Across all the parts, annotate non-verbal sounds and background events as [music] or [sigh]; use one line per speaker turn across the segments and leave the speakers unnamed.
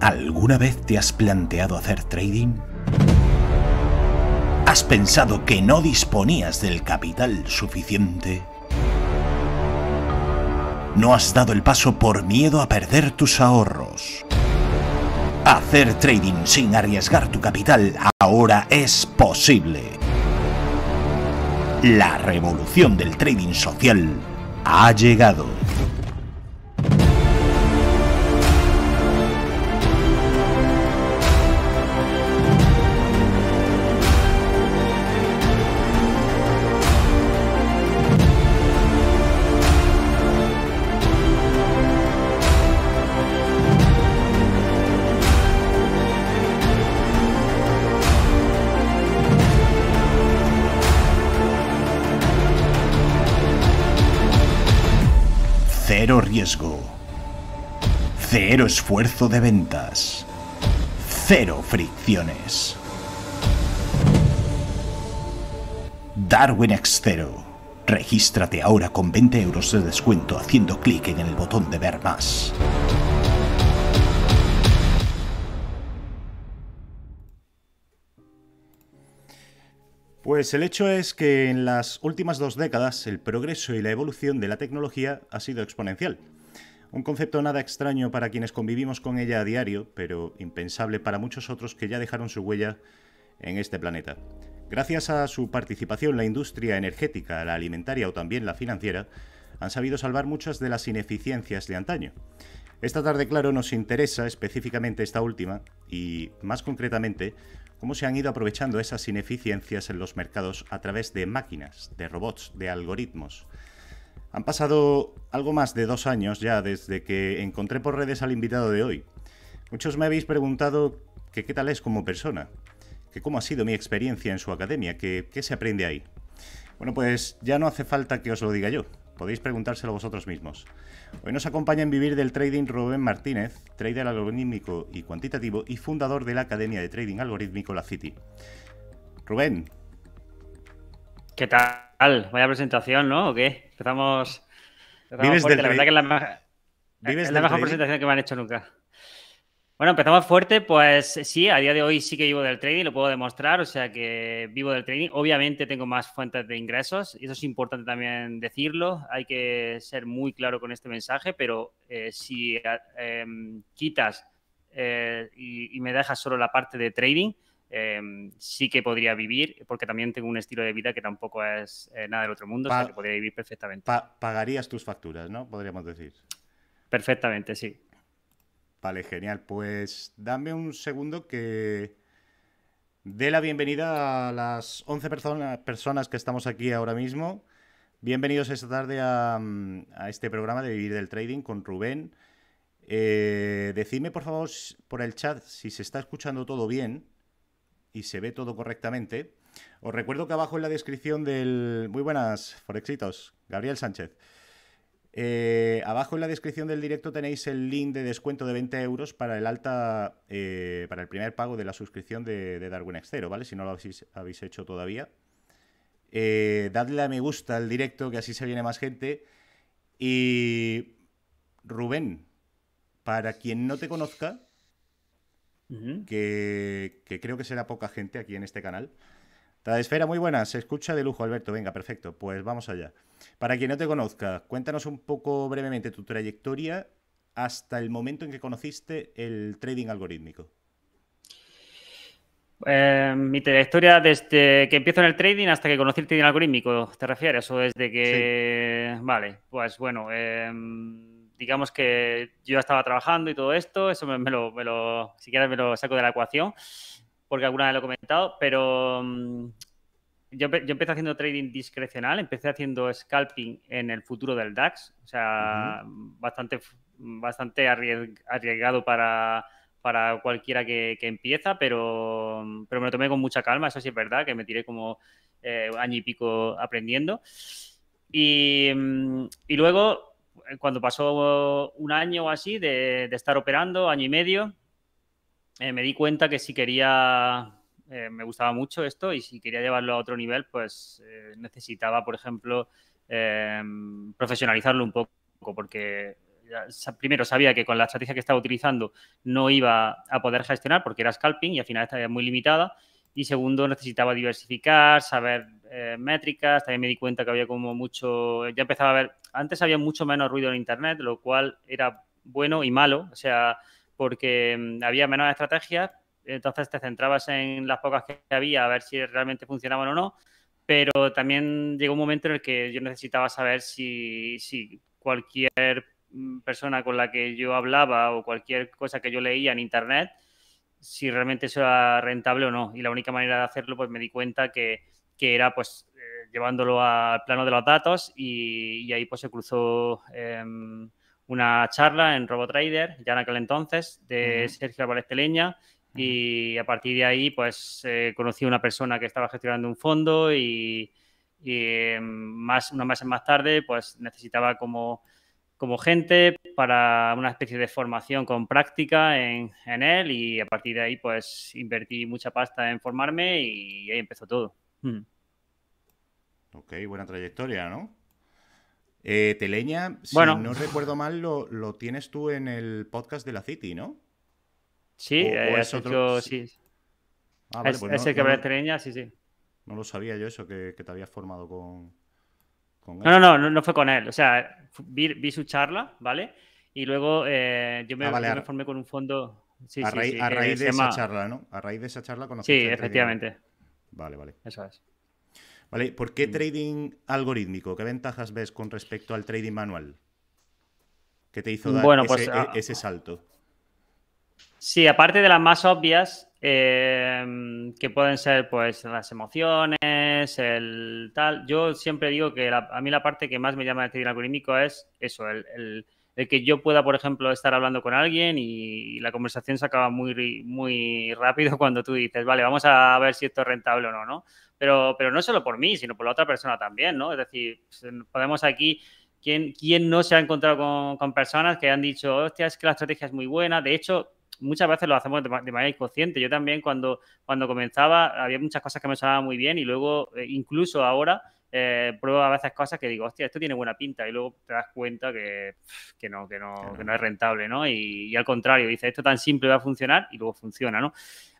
¿Alguna vez te has planteado hacer trading? ¿Has pensado que no disponías del capital suficiente? ¿No has dado el paso por miedo a perder tus ahorros? Hacer trading sin arriesgar tu capital ahora es posible. La revolución del trading social ha llegado. Cero esfuerzo de ventas. Cero fricciones. Darwin X0. Regístrate ahora con 20 euros de descuento haciendo clic en el botón de ver más. Pues el hecho es que en las últimas dos décadas el progreso y la evolución de la tecnología ha sido exponencial. Un concepto nada extraño para quienes convivimos con ella a diario, pero impensable para muchos otros que ya dejaron su huella en este planeta. Gracias a su participación, la industria energética, la alimentaria o también la financiera han sabido salvar muchas de las ineficiencias de antaño. Esta tarde, claro, nos interesa específicamente esta última y, más concretamente, cómo se han ido aprovechando esas ineficiencias en los mercados a través de máquinas, de robots, de algoritmos, han pasado algo más de dos años ya desde que encontré por redes al invitado de hoy. Muchos me habéis preguntado que qué tal es como persona, que cómo ha sido mi experiencia en su academia, que qué se aprende ahí. Bueno, pues ya no hace falta que os lo diga yo, podéis preguntárselo vosotros mismos. Hoy nos acompaña en Vivir del Trading Rubén Martínez, trader algorítmico y cuantitativo y fundador de la Academia de Trading Algorítmico La City. Rubén,
¿Qué tal? Vaya presentación, ¿no? ¿O qué? Empezamos.
Vives fuerte. la verdad que es la, mejor presentación
que me han hecho nunca. Bueno, empezamos fuerte, pues sí, a día de hoy sí que vivo del trading, lo puedo demostrar, o sea que vivo del trading. Obviamente tengo más fuentes de ingresos, y eso es importante también decirlo, hay que ser muy claro con este mensaje, pero eh, si eh, em, quitas eh, y, me dejas solo la parte de trading, Em, sí que podría vivir, porque también tengo un estilo de vida que tampoco es eh, nada del otro mundo, pa que podría vivir perfectamente.
pagarías tus facturas, ¿no? Podríamos decir. Perfectamente, sí. Vale, genial. Pues dame un segundo que dé la bienvenida a las 11 personas que estamos aquí ahora mismo. Bienvenidos esta tarde a, este programa de Vivir del Trading con Rubén. Eh, decidme, por favor, por el chat si se está escuchando todo bien y se ve todo correctamente. Os recuerdo que abajo en la descripción del... Muy buenas, Forexitos, Gabriel Sánchez. Eh, abajo en la descripción del directo tenéis el link de descuento de 20 euros para el alta, eh, para el primer pago de la suscripción de, Darwin X0, ¿vale? Si no lo habéis, hecho todavía. Eh, dadle a me gusta al directo, que así se viene más gente. Y Rubén, para quien no te conozca, que, creo que será poca gente aquí en este canal. esfera muy buena, se escucha de lujo, Alberto. Venga, perfecto, pues vamos allá. Para quien no te conozca, cuéntanos un poco brevemente tu trayectoria hasta el momento en que conociste el trading algorítmico.
Eh, mi trayectoria desde que empiezo en el trading hasta que conocí el trading algorítmico, ¿te refieres? ¿O desde que...? Vale, pues bueno, em, digamos que yo estaba trabajando y todo esto, eso me, me lo, me me lo saco de la ecuación, porque alguna vez lo he comentado, pero mm, yo, empecé haciendo trading discrecional, empecé haciendo scalping en el futuro del DAX, o sea, bastante, bastante arriesgado para, cualquiera que, empieza, pero, me lo tomé con mucha calma, eso sí es verdad, que me tiré como eh, año y pico aprendiendo. Y, mm, y luego eh, cuando pasó un año o así de, estar operando, año y medio, eh, me di cuenta que si quería, eh, me gustaba mucho esto y si quería llevarlo a otro nivel, pues necesitaba, por ejemplo, em, profesionalizarlo un poco, porque primero sabía que con la estrategia que estaba utilizando no iba a poder gestionar porque era scalping y al final estaba muy limitada y segundo, necesitaba diversificar, saber eh, métricas. También me di cuenta que había como mucho, ya empezaba a ver, antes había mucho menos ruido en Internet, lo cual era bueno y malo, o sea, porque mm, había menos estrategias, entonces te centrabas en las pocas que había a ver si realmente funcionaban o no, pero también llegó un momento en el que yo necesitaba saber si, si cualquier mm, persona con la que yo hablaba o cualquier cosa que yo leía en Internet, si realmente eso era rentable o no. Y la única manera de hacerlo, pues me di cuenta que, que era pues eh, llevándolo al plano de los datos y, y ahí pues se cruzó em, una charla en RoboTrader, ya en aquel entonces, de Sergio Álvarez Teleña y a partir de ahí pues eh, conocí a una persona que estaba gestionando un fondo y, y em, más, unos meses más tarde pues necesitaba como como gente para una especie de formación con práctica en, él y a partir de ahí pues invertí mucha pasta
en formarme y ahí empezó todo. Mm. Ok, buena trayectoria, ¿no? Eh, Teleña, si bueno, no recuerdo mal, lo, tienes tú en el podcast de la City, ¿no? Sí, eh, es otro... sí. Ah, pues no, que habla Teleña, sí, sí. No lo sabía yo eso, que, te habías formado con, con él. No,
no, no, no fue con él. O sea, vi, su charla, ¿vale? Y luego eh, yo, me, ah, con un fondo. a, eh, raíz, a raíz de esa charla,
¿no? A raíz de esa charla conocí. Sí, efectivamente. Vale, vale. Eso es. Vale, ¿por qué mm. trading algorítmico? ¿Qué ventajas ves con respecto al trading manual? ¿Qué te hizo dar bueno, pues, ese, ah, e, salto?
Sí, aparte de las más obvias, Em, que pueden ser pues las emociones, el tal. Yo siempre digo que a mí la parte que más me llama el equilibrio algorítmico es eso, el, el, que yo pueda, por ejemplo, estar hablando con alguien y la conversación se acaba muy, muy rápido [laughs] cuando tú dices, vale, vamos a ver si esto es rentable o no, ¿no? Pero, pero no solo por mí, sino por la otra persona también, ¿no? Es decir, pues, podemos aquí ¿Quién, no se ha encontrado con, con, personas que han dicho, hostia, es que la estrategia es muy buena? De hecho, muchas veces lo hacemos de, manera inconsciente. Yo también cuando, cuando comenzaba había muchas cosas que me sonaban muy bien y luego, eh, incluso ahora, eh, prueba a veces cosas que digo, hostia, esto tiene buena pinta, y luego te das cuenta que, no, que, no, es rentable, ¿no? Y, al contrario, dices, esto tan simple va a funcionar y luego funciona, ¿no?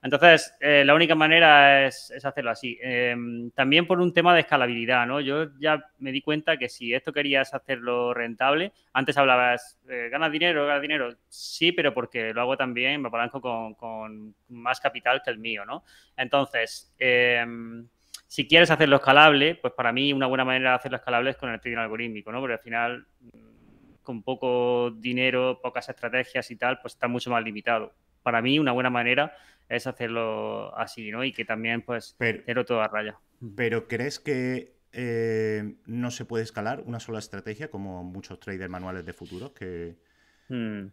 Entonces, eh, la única manera es, es hacerlo así. Em, también por un tema de escalabilidad, ¿no? Yo ya me di cuenta que si esto querías hacerlo rentable, antes hablabas, eh, ganas dinero, ganas dinero, sí, pero porque lo hago también, me apalanco con, con más capital que el mío, ¿no? Entonces, em, si quieres hacerlo escalable, pues para mí una buena manera de hacerlo escalable es con el trading algorítmico, ¿no? Porque al final, mm, con poco dinero, pocas estrategias y tal, pues está mucho más limitado. Para mí, una buena manera es hacerlo así, ¿no? Y que también, pues, pero, todo a raya.
Pero ¿crees que eh, no se puede escalar una sola estrategia como muchos traders manuales de futuro que... Hmm.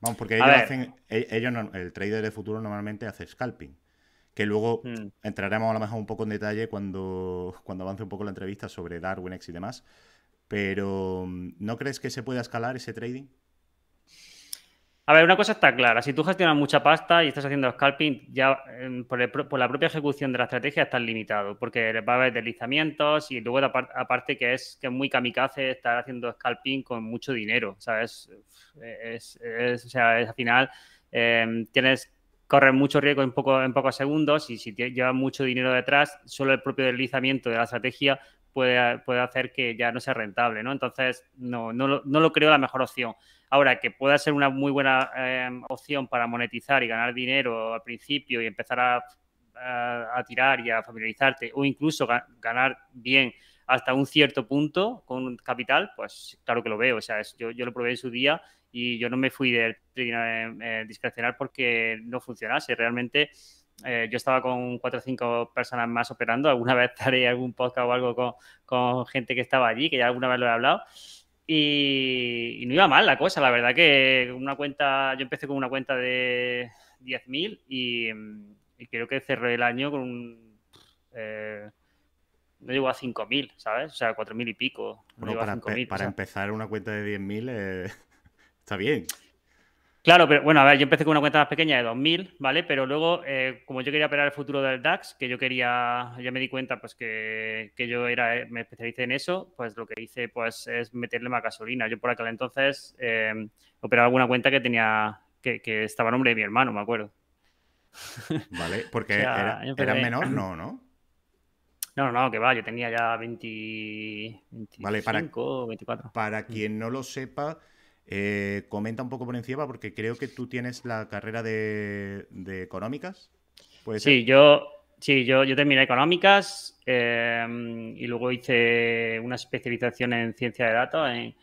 Vamos, porque ellos hacen, e-, ellos, el trader de futuro normalmente hace scalping que luego hmm. entraremos a lo mejor un poco en detalle cuando, cuando avance un poco la entrevista sobre Darwin X y demás. Pero, mm, ¿no crees que se puede escalar ese trading?
A ver, una cosa está clara, si tú gestionas mucha pasta y estás haciendo scalping, ya em, por, la propia ejecución de la estrategia estás limitado, porque va a haber deslizamientos y luego aparte que es que es muy kamikaze estar haciendo scalping con mucho dinero, ¿sabes? o sea, al final em, tienes corren mucho riesgo en, poco, en pocos segundos y si llevan mucho dinero detrás, solo el propio deslizamiento de la estrategia puede, puede hacer que ya no sea rentable, ¿no? Entonces, no, no, lo, creo la mejor opción. Ahora, que pueda ser una muy buena em, opción para monetizar y ganar dinero al principio y empezar a, tirar y a familiarizarte o incluso ganar bien hasta un cierto punto con capital, pues claro que lo veo. O sea, yo, yo lo probé en su día y yo no me fui de eh, eh, discrecional porque no funcionase. Realmente eh, yo estaba con cuatro o cinco personas más operando. Alguna [laughs] vez haré algún podcast o algo con, con gente que estaba allí, que ya alguna vez lo he hablado. Y, no iba mal la cosa, la verdad que una cuenta, yo empecé con una cuenta de 10.000 y, y creo que cerré el año con un... no llegó a 5.000, ¿sabes? O sea, 4.000 y pico. Bueno, para,
empezar una cuenta de 10.000 eh, Está bien.
Claro, pero bueno, a ver, yo empecé con una cuenta más pequeña de 2.000, ¿vale? Pero luego, eh, como yo quería operar el futuro del DAX, que yo quería, ya me di cuenta, pues que, yo era, eh, me especialicé en eso, pues lo que hice, pues es meterle más gasolina. Yo por aquel entonces eh, operaba alguna cuenta que tenía, que, estaba a nombre de mi hermano, me acuerdo.
[laughs] Vale, porque [laughs] era, menor, [clears throat] no, ¿no? No, no, que va, yo tenía ya 20, 25, vale, 24. Para mm. quien no lo sepa eh, comenta un poco por encima porque creo que tú tienes la carrera de, de económicas. sí, yo sí, yo, yo terminé económicas em, y luego hice
una especialización en ciencia de datos en,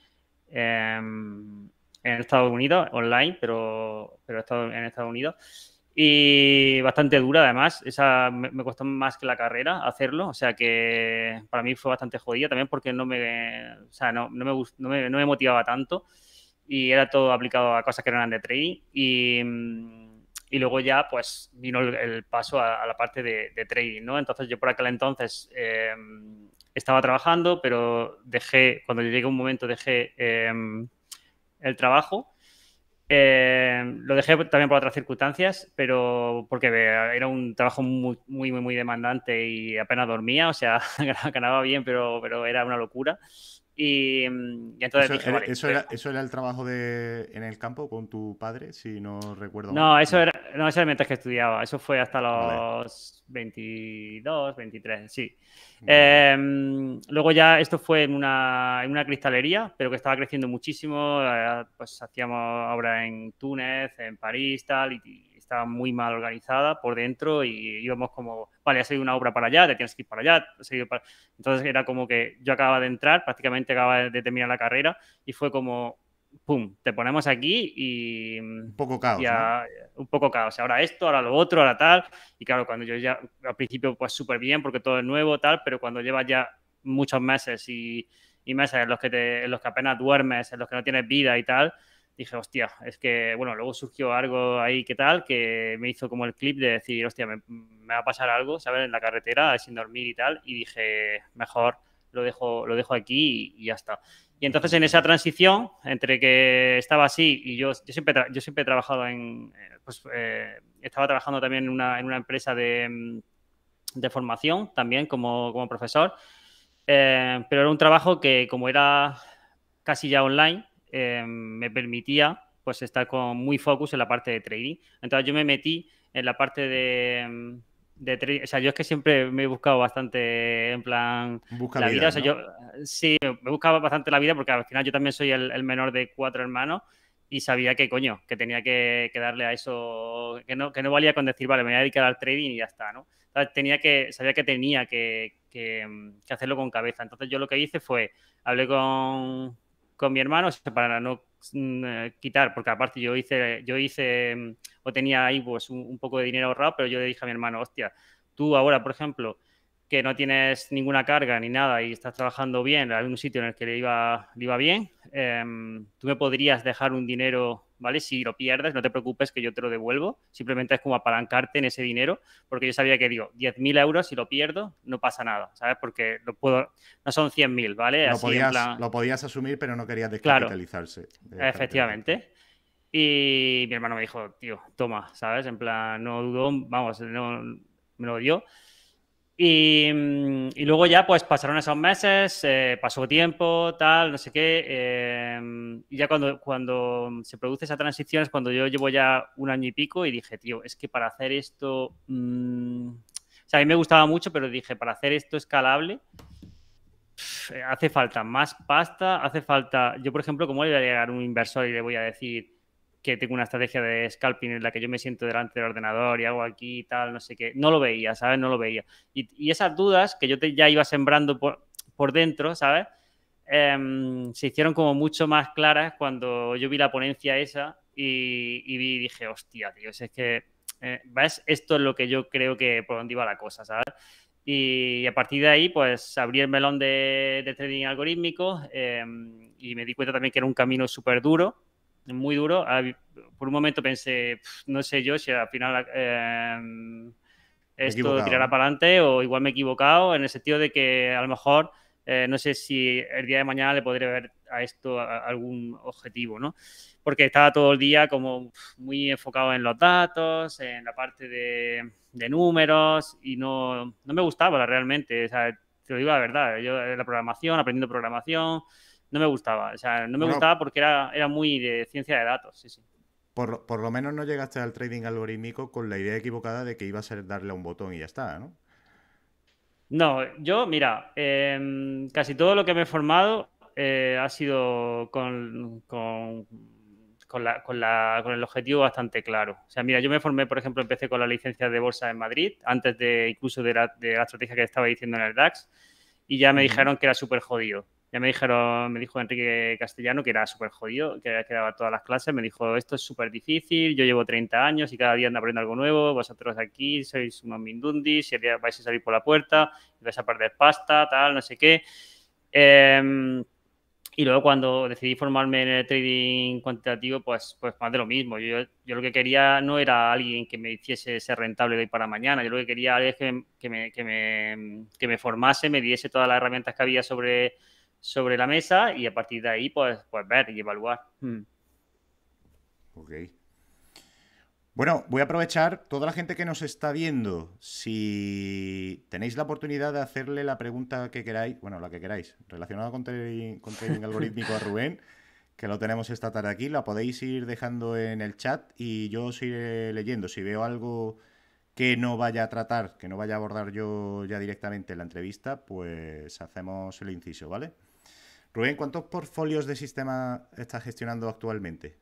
em, en, Estados Unidos, online, pero, pero en Estados Unidos. Y bastante dura, además. Esa me, costó más que la carrera hacerlo. O sea que para mí fue bastante jodida también porque no me, o sea, no, me, no me, no me motivaba tanto y era todo aplicado a cosas que eran de trading y, mm, y luego ya pues vino el, paso a, la parte de, trading, ¿no? Entonces yo por aquel entonces em, estaba trabajando, pero dejé, cuando llegué un momento dejé em, el trabajo. Em, lo dejé también por otras circunstancias, pero porque era un trabajo muy, muy, muy demandante y apenas dormía, o sea, [laughs] ganaba bien, pero, pero era una locura. Y, entonces pues eso,
era, el trabajo de, en el campo con tu padre, si no recuerdo No, eso era,
no, eso era mientras que estudiaba. Eso fue hasta
los 22, 23, sí.
Em, luego ya esto fue en una, en una cristalería, pero que estaba creciendo muchísimo. Eh, pues hacíamos obra en Túnez, en París, tal, y estaba muy mal organizada por dentro y íbamos como, vale, ha sido una obra para allá, te tienes que ir para allá. Entonces era como que yo acababa de entrar, prácticamente acababa de terminar la carrera y fue como, ¡pum!, te ponemos aquí y... Un poco caos. Un poco caos. Ahora esto, ahora lo otro, ahora tal. Y claro, cuando yo ya, al principio pues súper bien porque todo es nuevo, tal, pero cuando llevas ya muchos meses y, meses los, que te, en los que apenas duermes, en los que no tienes vida y tal, dije, hostia, es que, bueno, luego surgió algo ahí que tal, que me hizo como el clip de decir, hostia, me, va a pasar algo, ¿sabes? En la carretera, sin dormir y tal, y dije, mejor lo dejo, lo dejo aquí y, ya está. Y entonces en esa transición, entre que estaba así y yo, yo, siempre, yo siempre he trabajado en, eh, pues eh, estaba trabajando también en una, en una empresa de, mm, de, formación, también como, como profesor, eh, pero era un trabajo que como era casi ya online, eh, me permitía pues estar con muy focus en la parte de trading. Entonces yo me metí en la parte de, mm, de trading. O sea, yo es que siempre me he buscado bastante en plan la vida. o sea, yo sí, me buscaba bastante la vida porque al final yo también soy el, menor de cuatro hermanos y sabía que coño, que tenía que, darle a eso, que no, que no valía con decir, vale, me voy a dedicar al trading y ya está, ¿no? tenía que, sabía que tenía que, mm, que hacerlo con cabeza. Entonces yo lo que hice fue, hablé con, con mi hermano, para no mm, eh, quitar, porque aparte yo hice, yo hice mm, o tenía ahí pues un, poco de dinero ahorrado, pero yo le dije a mi hermano, hostia, tú ahora, por ejemplo, que no tienes ninguna carga ni nada y estás trabajando bien, en un sitio en el que le iba, iba bien, em, tú me podrías dejar un dinero si lo pierdes, no te preocupes que yo te lo devuelvo. Simplemente es como apalancarte en ese dinero, porque yo sabía que, digo, 10.000 euros, si lo pierdo, no pasa nada, ¿sabes? Porque lo puedo, no son 100.000, ¿vale? Lo,
podías, asumir, pero no querías descapitalizarse. Claro, eh, efectivamente.
Y mi hermano me dijo, tío, toma, ¿sabes? En plan, no dudo vamos, no, me lo dio. Mm, y, luego ya pues pasaron esos meses, eh, pasó tiempo, tal, no sé qué. Em, y ya cuando, cuando se produce esa transición es cuando yo llevo ya un año y pico y dije, tío, es que para hacer esto... Mm, o sea, a mí me gustaba mucho, pero dije, para hacer esto escalable hace falta más pasta, hace falta... Yo, por ejemplo, como le voy a llegar a un inversor y le voy a decir que tengo una estrategia de scalping en la que yo me siento delante del ordenador y hago aquí y tal, no sé qué. No lo veía, ¿sabes? No lo veía. Y, esas dudas que yo ya iba sembrando por, por dentro, ¿sabes? Em, se hicieron como mucho más claras cuando yo vi la ponencia esa y, vi, dije, hostia, tío, es que, eh, ¿ves? Esto es lo que yo creo que por dónde iba la cosa, ¿sabes? Y a partir de ahí, pues abrí el melón de, trading algorítmico em, y me di cuenta también que era un camino súper duro, muy duro. Ah, por un momento pensé, no sé yo si al final eh, esto tirará para adelante o igual me he equivocado, en el sentido de que a lo mejor eh, no sé si el día de mañana le podré ver a esto algún objetivo, ¿no? Porque estaba todo el día como muy enfocado en los datos, en la parte de, números y no, no me gustaba realmente. O sea, te lo digo la verdad, yo eh, la programación, aprendiendo programación, no me gustaba. O sea, no me gustaba porque era, era muy de ciencia de datos, sí,
sí. Por lo, por lo menos no llegaste al trading algorítmico con la idea equivocada de que iba a ser darle a un botón y ya está, ¿no?
No, yo, mira, em, casi todo lo que me he formado eh, ha sido con, con, la, con, la, el objetivo bastante claro. O sea, mira, yo me formé, por ejemplo, empecé con la licencia de bolsa en Madrid, antes de incluso de la, de estrategia que estaba diciendo en el DAX, y ya me dijeron que era súper jodido. Ya me dijeron, me dijo Enrique Castellano que era súper jodido, que quedaba todas las clases. Me dijo, esto es súper difícil, yo llevo 30 años y cada día ando aprendiendo algo nuevo. Vosotros aquí sois unos mindundis, vais a salir por la puerta, vais a perder pasta, tal, no sé qué. Em, y luego cuando decidí formarme en el trading cuantitativo, pues, pues más de lo mismo. Yo, yo lo que quería no era alguien que me hiciese ser rentable de hoy para mañana. Yo lo que quería era que, me, que, me, que me formase, me diese todas las herramientas que había sobre sobre la mesa y a partir de ahí pues, pues ver y evaluar.
Hmm. Ok. Bueno, voy a aprovechar toda la gente que nos está viendo. Si tenéis la oportunidad de hacerle la pregunta que queráis, bueno, la que queráis, relacionada con, el con algorítmico a Rubén, que lo tenemos esta tarde aquí, la podéis ir dejando en el chat y yo os iré leyendo. Si veo algo que no vaya a tratar, que no vaya a abordar yo ya directamente en la entrevista, pues hacemos el inciso, ¿vale? Rubén, ¿cuántos portfolios de sistema estás gestionando actualmente?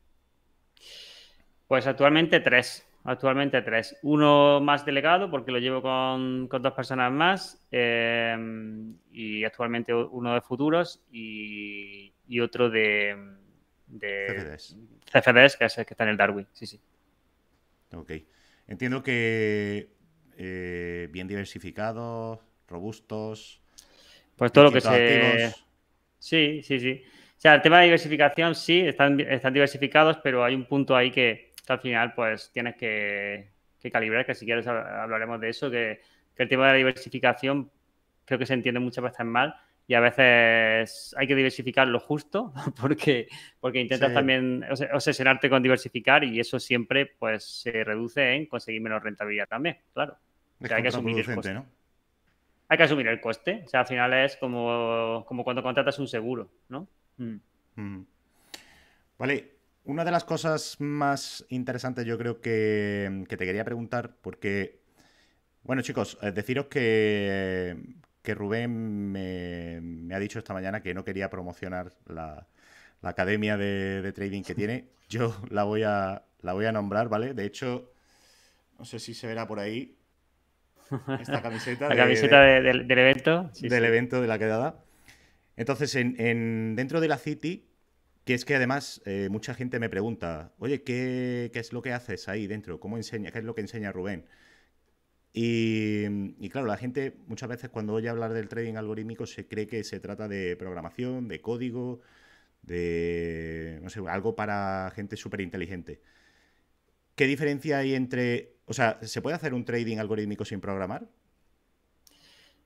Pues actualmente tres. Actualmente tres. Uno más delegado porque lo llevo con, dos personas más em, y actualmente uno de futuros y, otro de, CFDs.
CFDs. que es el que está en el Darwin. Sí, sí. Ok. Entiendo que eh, bien diversificados, robustos. Pues todo lo que se
Sí, sí, sí. O sea, el tema de diversificación, sí, están, están diversificados, pero hay un punto ahí que, al final, pues, tienes que, calibrar, que si quieres hablaremos de eso, que, el tema de la diversificación creo que se entiende muchas veces mal y a veces hay que diversificar lo justo [laughs] porque, porque intentas también obsesionarte con diversificar y eso siempre pues se reduce en conseguir menos rentabilidad también, claro. hay que asumir ¿no? hay que asumir el coste. O sea, al final es como, cuando contratas un seguro, ¿no?
Mm. Mm. Vale, una de las cosas más interesantes yo creo que, te quería preguntar, porque, bueno chicos, eh, deciros que, que Rubén me, ha dicho esta mañana que no quería promocionar la, academia de, de, trading que tiene. [laughs] Yo la voy, a, la voy a nombrar, ¿vale? De hecho, no sé si se verá por ahí, esta [laughs] camiseta. la camiseta del evento. del evento, de la quedada. Entonces, en, dentro de la City, que es que además eh, mucha gente me pregunta, oye, ¿qué, es lo que haces ahí dentro? ¿Cómo enseña? ¿Qué es lo que enseña Rubén? Y, y, claro, la gente muchas veces cuando oye hablar del trading algorítmico se cree que se trata de programación, de código, de, no sé, algo para gente súper inteligente. ¿Qué diferencia hay entre o sea, ¿se puede hacer un trading algorítmico sin programar?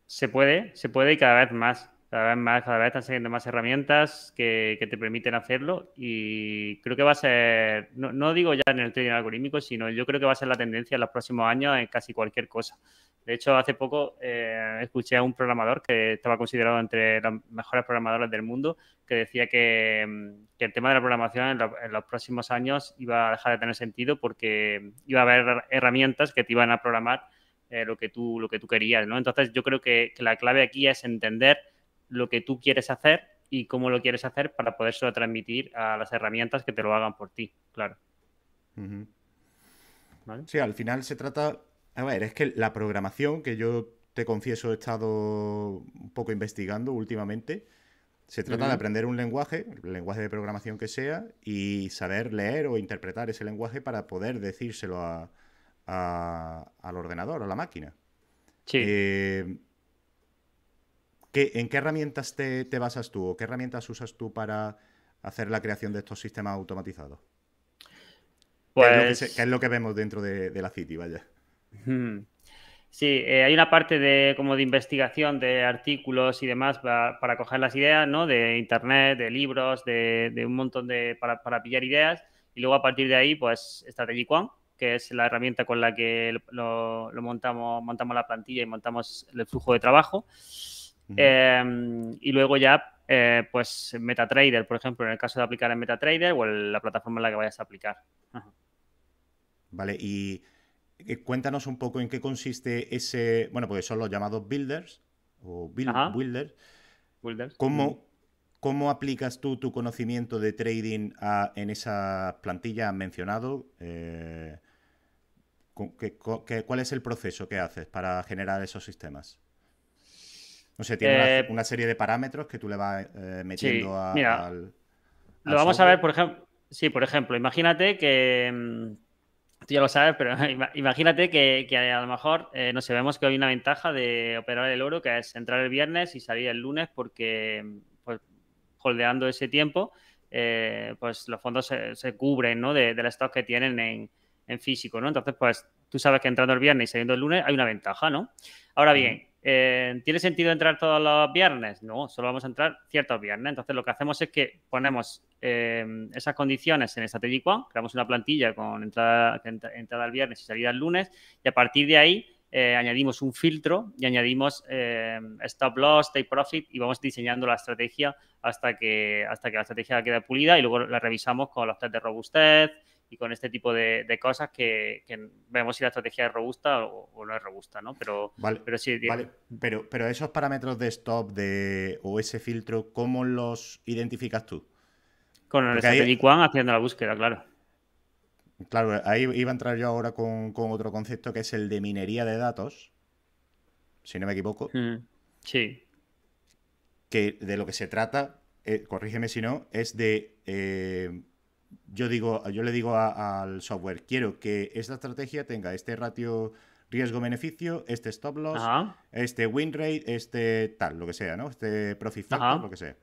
Se puede, se puede y cada vez más cada vez más, están saliendo más herramientas que, que te permiten hacerlo y creo que va a ser, no, digo ya en el trading algorítmico, sino yo creo que va a ser la tendencia en los próximos años en casi cualquier cosa. De hecho, hace poco eh, escuché a un programador que estaba considerado entre las mejores programadores del mundo, que decía que, mm, que el tema de la programación en, los próximos años iba a dejar de tener sentido porque iba a haber herramientas que te iban a programar eh, lo, que tú, lo que tú querías. ¿no? Entonces, yo creo que, que la clave aquí es entender lo que tú quieres hacer y cómo lo quieres hacer para poderlo transmitir a las herramientas que te lo hagan por ti, claro.
Sí, al final se trata. A ver, es que la programación, que yo te confieso he estado un poco investigando últimamente, se trata de aprender un lenguaje, el lenguaje de programación que sea, y saber leer o interpretar ese lenguaje para poder decírselo a, al ordenador, a la máquina. Sí. Eh, ¿En qué herramientas te, basas tú o qué herramientas usas tú para hacer la creación de estos sistemas automatizados?
Pues... ¿Qué, es lo
que, vemos dentro de, la City? Vaya.
Sí, eh, hay una parte de como de investigación de artículos y demás para, coger las ideas, ¿no? De internet, de libros, de, un montón de para, pillar ideas y luego a partir de ahí, pues Strategic One, que es la herramienta con la que lo montamos, montamos la plantilla y montamos el flujo de trabajo. Em, y luego ya, eh, pues MetaTrader, por ejemplo, en el caso de aplicar en MetaTrader o en la plataforma en la que vayas a aplicar.
Vale, y eh, cuéntanos un poco en qué consiste ese, bueno, porque son los llamados builders o builders. ¿Cómo, aplicas tú tu conocimiento de trading en esa plantilla mencionado? Eh, ¿Cuál es el proceso que haces para generar esos sistemas? No sé, tiene eh, una, serie de parámetros que tú le vas eh, metiendo sí, mira, Lo vamos a ver,
por ejemplo. Sí, por ejemplo, imagínate que. Mm, tú ya lo sabes, pero [laughs] imagínate que, a lo mejor eh, no sé, vemos que hay una ventaja de operar el oro, que es entrar el viernes y salir el lunes, porque mm, pues, holdeando ese tiempo, pues los fondos se, cubren ¿no? de, del stock que tienen en físico, ¿no? Entonces, pues tú sabes que entrando el viernes y saliendo el lunes hay una ventaja, ¿no? Ahora bien, eh, ¿Tiene sentido entrar todos los viernes? No, solo vamos a entrar ciertos viernes. Entonces lo que hacemos es que ponemos eh, esas condiciones en Strategic One, creamos una plantilla con entrada, entrada el viernes y salida el lunes y a partir de ahí eh, añadimos un filtro y añadimos stop loss, take profit y vamos diseñando la estrategia hasta que, hasta que la estrategia quede pulida y luego la revisamos con los test de robustez, y con este tipo de, cosas que, vemos si la estrategia es robusta o, no es robusta, ¿no? Pero,
pero sí. Vale. Pero, esos parámetros de stop de, o ese filtro, ¿cómo los identificas tú?
Con el Strategic
hay... haciendo la búsqueda, claro. Claro, ahí iba a entrar yo ahora con, otro concepto que es el de minería de datos, si no me equivoco. Mm, sí. Que de lo que se trata, eh, corrígeme si no, es de eh, yo, digo, yo le digo al software, quiero que esta estrategia tenga este ratio riesgo-beneficio, este stop loss, este win rate, este tal, lo que sea, ¿no? Este profit factor, lo que sea.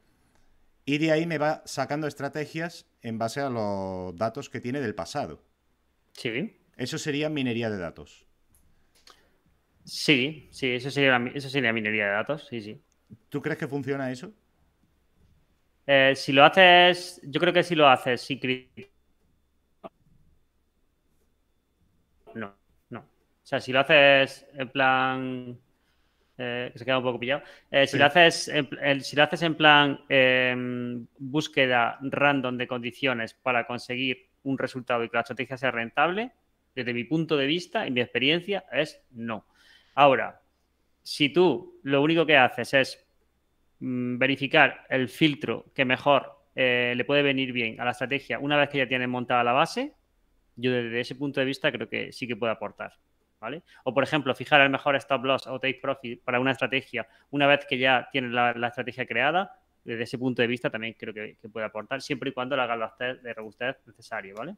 Y de ahí me va sacando estrategias en base a los datos que tiene del pasado. Sí. Eso sería minería de datos.
Sí, sí, eso sería, eso sería minería de datos, sí, sí.
¿Tú crees que funciona eso?
Eh, si lo haces, yo creo que si lo haces, si No, no. O sea, si lo haces en plan. Eh, que se queda un poco pillado. Eh, si, lo haces si lo haces en plan em, búsqueda random de condiciones para conseguir un resultado y que la estrategia sea rentable, desde mi punto de vista y mi experiencia, es no. Ahora, si tú lo único que haces es Mm, verificar el filtro que mejor eh, le puede venir bien a la estrategia una vez que ya tienen montada la base, yo desde ese punto de vista creo que sí que puede aportar. ¿Vale? O por ejemplo, fijar el mejor stop loss o take profit para una estrategia una vez que ya tiene la, estrategia creada, desde ese punto de vista también creo que, puede aportar, siempre y cuando la haga de robustez necesario, ¿vale?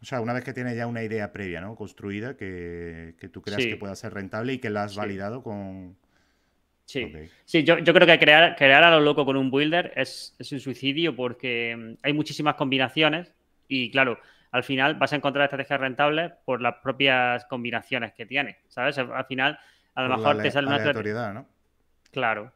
O sea, una vez que tienes ya una idea previa, ¿no? Construida, que, tú creas que pueda ser rentable y que la has validado con,
Sí, yo, creo que crear, crear a lo loco con un builder es, un suicidio porque mm, hay muchísimas combinaciones y claro, al final vas a encontrar estrategias rentables por las propias combinaciones que tienes, ¿sabes? Al final, a lo mejor te sale una... Aleatoriedad, ¿no? Claro.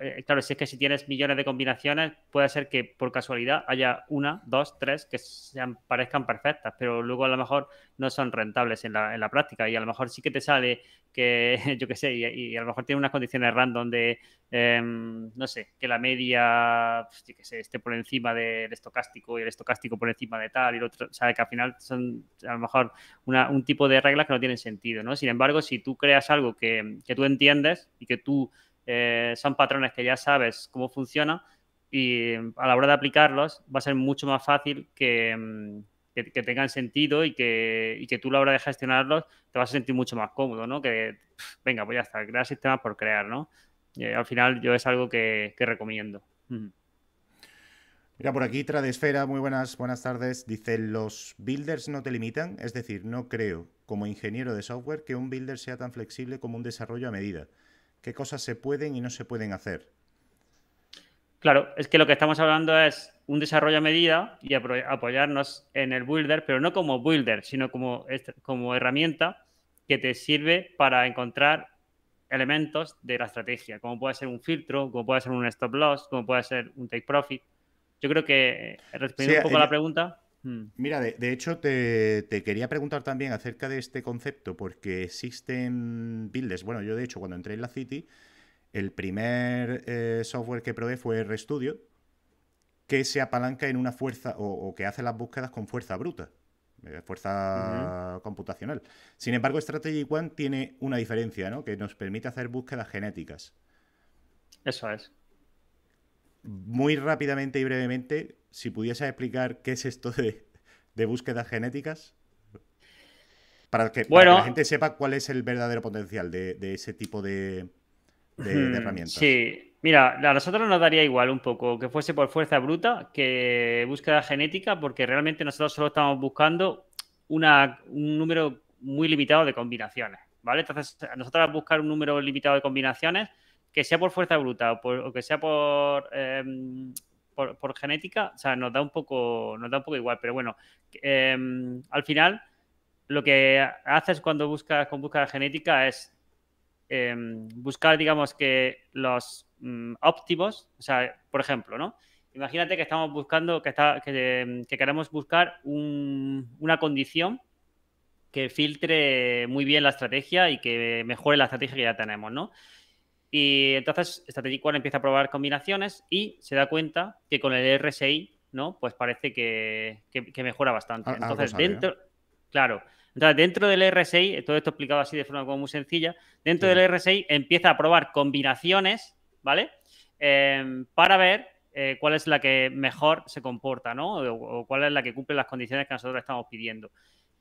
Eh, claro, si es que si tienes millones de combinaciones, puede ser que por casualidad haya una, dos, tres que sean, parezcan perfectas, pero luego a lo mejor no son rentables en la, práctica y a lo mejor sí que te sale que, [laughs] yo qué sé, y, a lo mejor tiene unas condiciones random de, em, no sé, que la media, pues, esté por encima del estocástico y el estocástico por encima de tal y el otro, sabe que al final son a lo mejor un tipo de reglas que no tienen sentido, ¿no? Sin embargo, si tú creas algo que, que tú entiendes y que tú eh, son patrones que ya sabes cómo funcionan y a la hora de aplicarlos va a ser mucho más fácil que, mm, tengan sentido y que, que, tú a la hora de gestionarlos te vas a sentir mucho más cómodo, ¿no? Que, venga, pues ya está, crear sistemas por crear, ¿no? Eh, al final yo es algo que, recomiendo.
Mira, por aquí Tradesfera, muy buenas, buenas tardes. Dice, los builders no te limitan, es decir, no creo, como ingeniero de software, que un builder sea tan flexible como un desarrollo a medida qué cosas se pueden y no se pueden hacer.
Claro, es que lo que estamos hablando es un desarrollo a medida y apoyarnos en el builder, pero no como builder, sino como, como herramienta que te sirve para encontrar elementos de la estrategia, como puede ser un filtro, como puede ser un stop loss, como puede ser un take profit. Yo creo que, eh, respondiendo un poco a la pregunta.
Mira, de, hecho te, quería preguntar también acerca de este concepto, porque existen builders. Bueno, yo de hecho cuando entré en la City, el primer eh, software que probé fue RStudio, que se apalanca en una fuerza o, que hace las búsquedas con fuerza bruta, eh, fuerza computacional. Sin embargo, Strategy One tiene una diferencia, ¿no? Que nos permite hacer búsquedas genéticas. Eso es. Muy rápidamente y brevemente, si pudiese explicar qué es esto de, búsquedas genéticas. Para que, la gente sepa cuál es el verdadero potencial de, ese tipo de,
herramientas.
Sí, mira, a nosotros nos daría
igual un poco que fuese por fuerza bruta que búsqueda genética, porque realmente nosotros solo estamos buscando una, un número muy limitado de combinaciones, ¿vale? Entonces, nosotros buscar un número limitado de combinaciones, que sea por fuerza bruta o, que sea por em, por, genética, o sea, nos da un poco, nos da un poco igual, pero bueno, em, al final lo que haces cuando buscas con búsqueda genética es em, buscar, digamos, que los mm, óptimos, o sea, por ejemplo, ¿no? Imagínate que estamos buscando, que, está, que, em, queremos buscar una condición que filtre muy bien la estrategia y que mejore la estrategia que ya tenemos, ¿no? Y entonces Strategic One empieza a probar combinaciones y se da cuenta que con el RSI, ¿no? Pues parece que, mejora bastante. Entonces, dentro. Claro. Entonces, dentro del RSI, todo esto explicado así de forma como muy sencilla, dentro del RSI empieza a probar combinaciones, ¿vale? Em, para ver eh, cuál es la que mejor se comporta, ¿no? o, cuál es la que cumple las condiciones que nosotros estamos pidiendo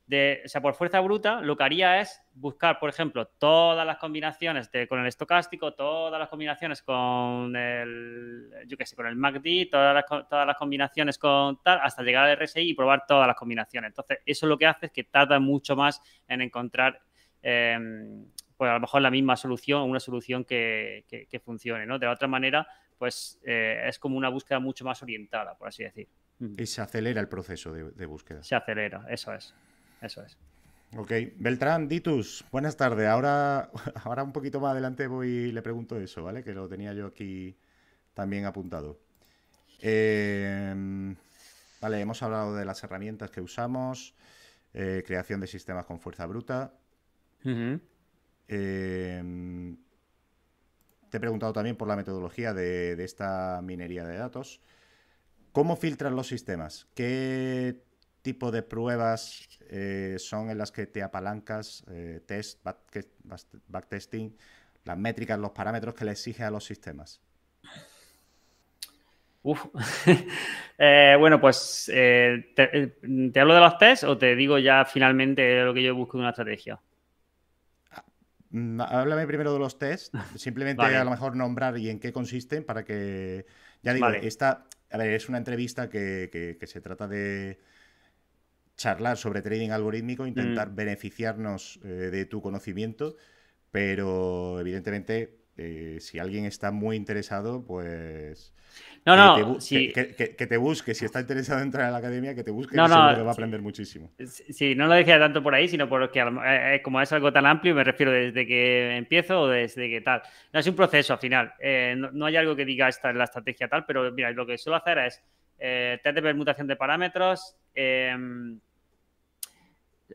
o sea, por fuerza bruta, lo que haría es buscar, por ejemplo, todas las combinaciones con el estocástico, todas las combinaciones con el, yo qué sé, con el MACD, todas las, combinaciones con tal, hasta llegar al RSI y probar todas las combinaciones. Entonces, eso lo que hace es que tarda mucho más en encontrar, em, pues a lo mejor la misma solución, una solución que, funcione, ¿no? De la otra manera, pues eh, es como una búsqueda mucho más orientada, por así decir.
Y se acelera el proceso de búsqueda. Se
acelera, eso es. Eso es.
Ok, Beltrán, Ditus, buenas tardes. Ahora, [laughs] ahora un poquito más adelante voy y le pregunto eso, ¿vale? Que lo tenía yo aquí también apuntado. Em, vale, hemos hablado de las herramientas que usamos, eh, creación de sistemas con fuerza bruta. Em, te he preguntado también por la metodología de, de esta minería de datos. ¿Cómo filtran los sistemas? ¿Qué tipo de pruebas eh, son en las que te apalancas eh, test, backtesting, las métricas, los parámetros que le exige a los sistemas? Uf. [laughs] Eh, bueno, pues te, hablo de
los tests o te digo ya finalmente lo que yo busco de una estrategia?
Ah, mm, háblame primero de los tests, [laughs] simplemente a lo mejor nombrar y en qué consisten para que... Ya digo, esta a ver, es una entrevista que se trata de, charlar sobre trading algorítmico, intentar mm. beneficiarnos eh, de tu conocimiento, pero evidentemente eh, si alguien está muy interesado, pues... No, que no, te que, te busque, si está interesado en entrar a la academia, que te busque, no, va a aprender muchísimo.
Sí, no lo decía tanto por ahí, sino porque que eh, como es algo tan amplio, me refiero desde que empiezo o desde que tal. No es un proceso al final, no, hay algo que diga esta es la estrategia tal, pero mira, lo que suelo hacer es te de permutación de parámetros, em,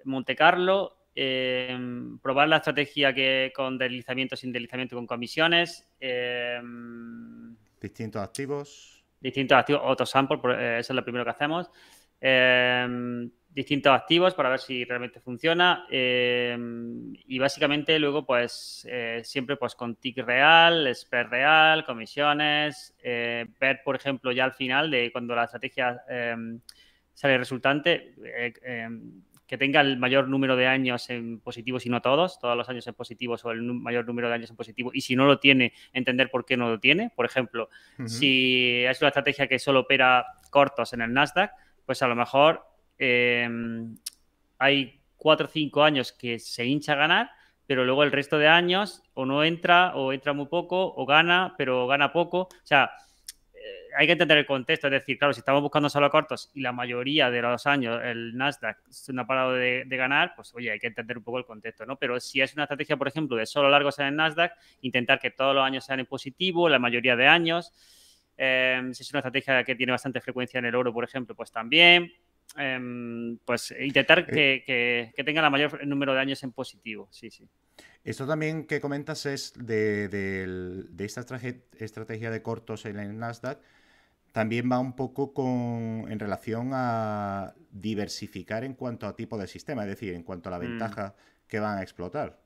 Montecarlo, em, probar la estrategia que con deslizamiento, sin deslizamiento, con comisiones. Em,
distintos activos.
Distintos activos, Otro sample, eh, eso es lo primero que hacemos. Em, distintos activos para ver si realmente funciona. y básicamente luego, pues, eh, siempre pues con tick real, spread real, comisiones. Eh, ver, por ejemplo, ya al final de cuando la estrategia sale resultante que tenga el mayor número de años en positivo, y no todos, todos los años en positivos o el mayor número de años en positivo, y si no lo tiene, entender por qué no lo tiene. Por ejemplo, si es una estrategia que solo opera cortos en el Nasdaq, pues a lo mejor em, hay cuatro o cinco años que se hincha a ganar, pero luego el resto de años o no entra, o entra muy poco, o gana, pero gana poco. O sea, hay que entender el contexto, es decir, claro, si estamos buscando solo cortos y la mayoría de los años el Nasdaq no ha parado de, ganar, pues oye, hay que entender un poco el contexto, ¿no? Pero si es una estrategia, por ejemplo, de solo largos en el Nasdaq, intentar que todos los años sean en positivo, la mayoría de años, em, si es una estrategia que tiene bastante frecuencia en el oro, por ejemplo, pues también, em, pues intentar eh. que, que, tenga la mayor número de años en positivo, sí, sí.
Esto también que comentas es de, de esta estrategia de cortos en el Nasdaq, también va un poco con, en relación a diversificar en cuanto a tipo de sistema, es decir, en cuanto a la mm. ventaja que van a explotar.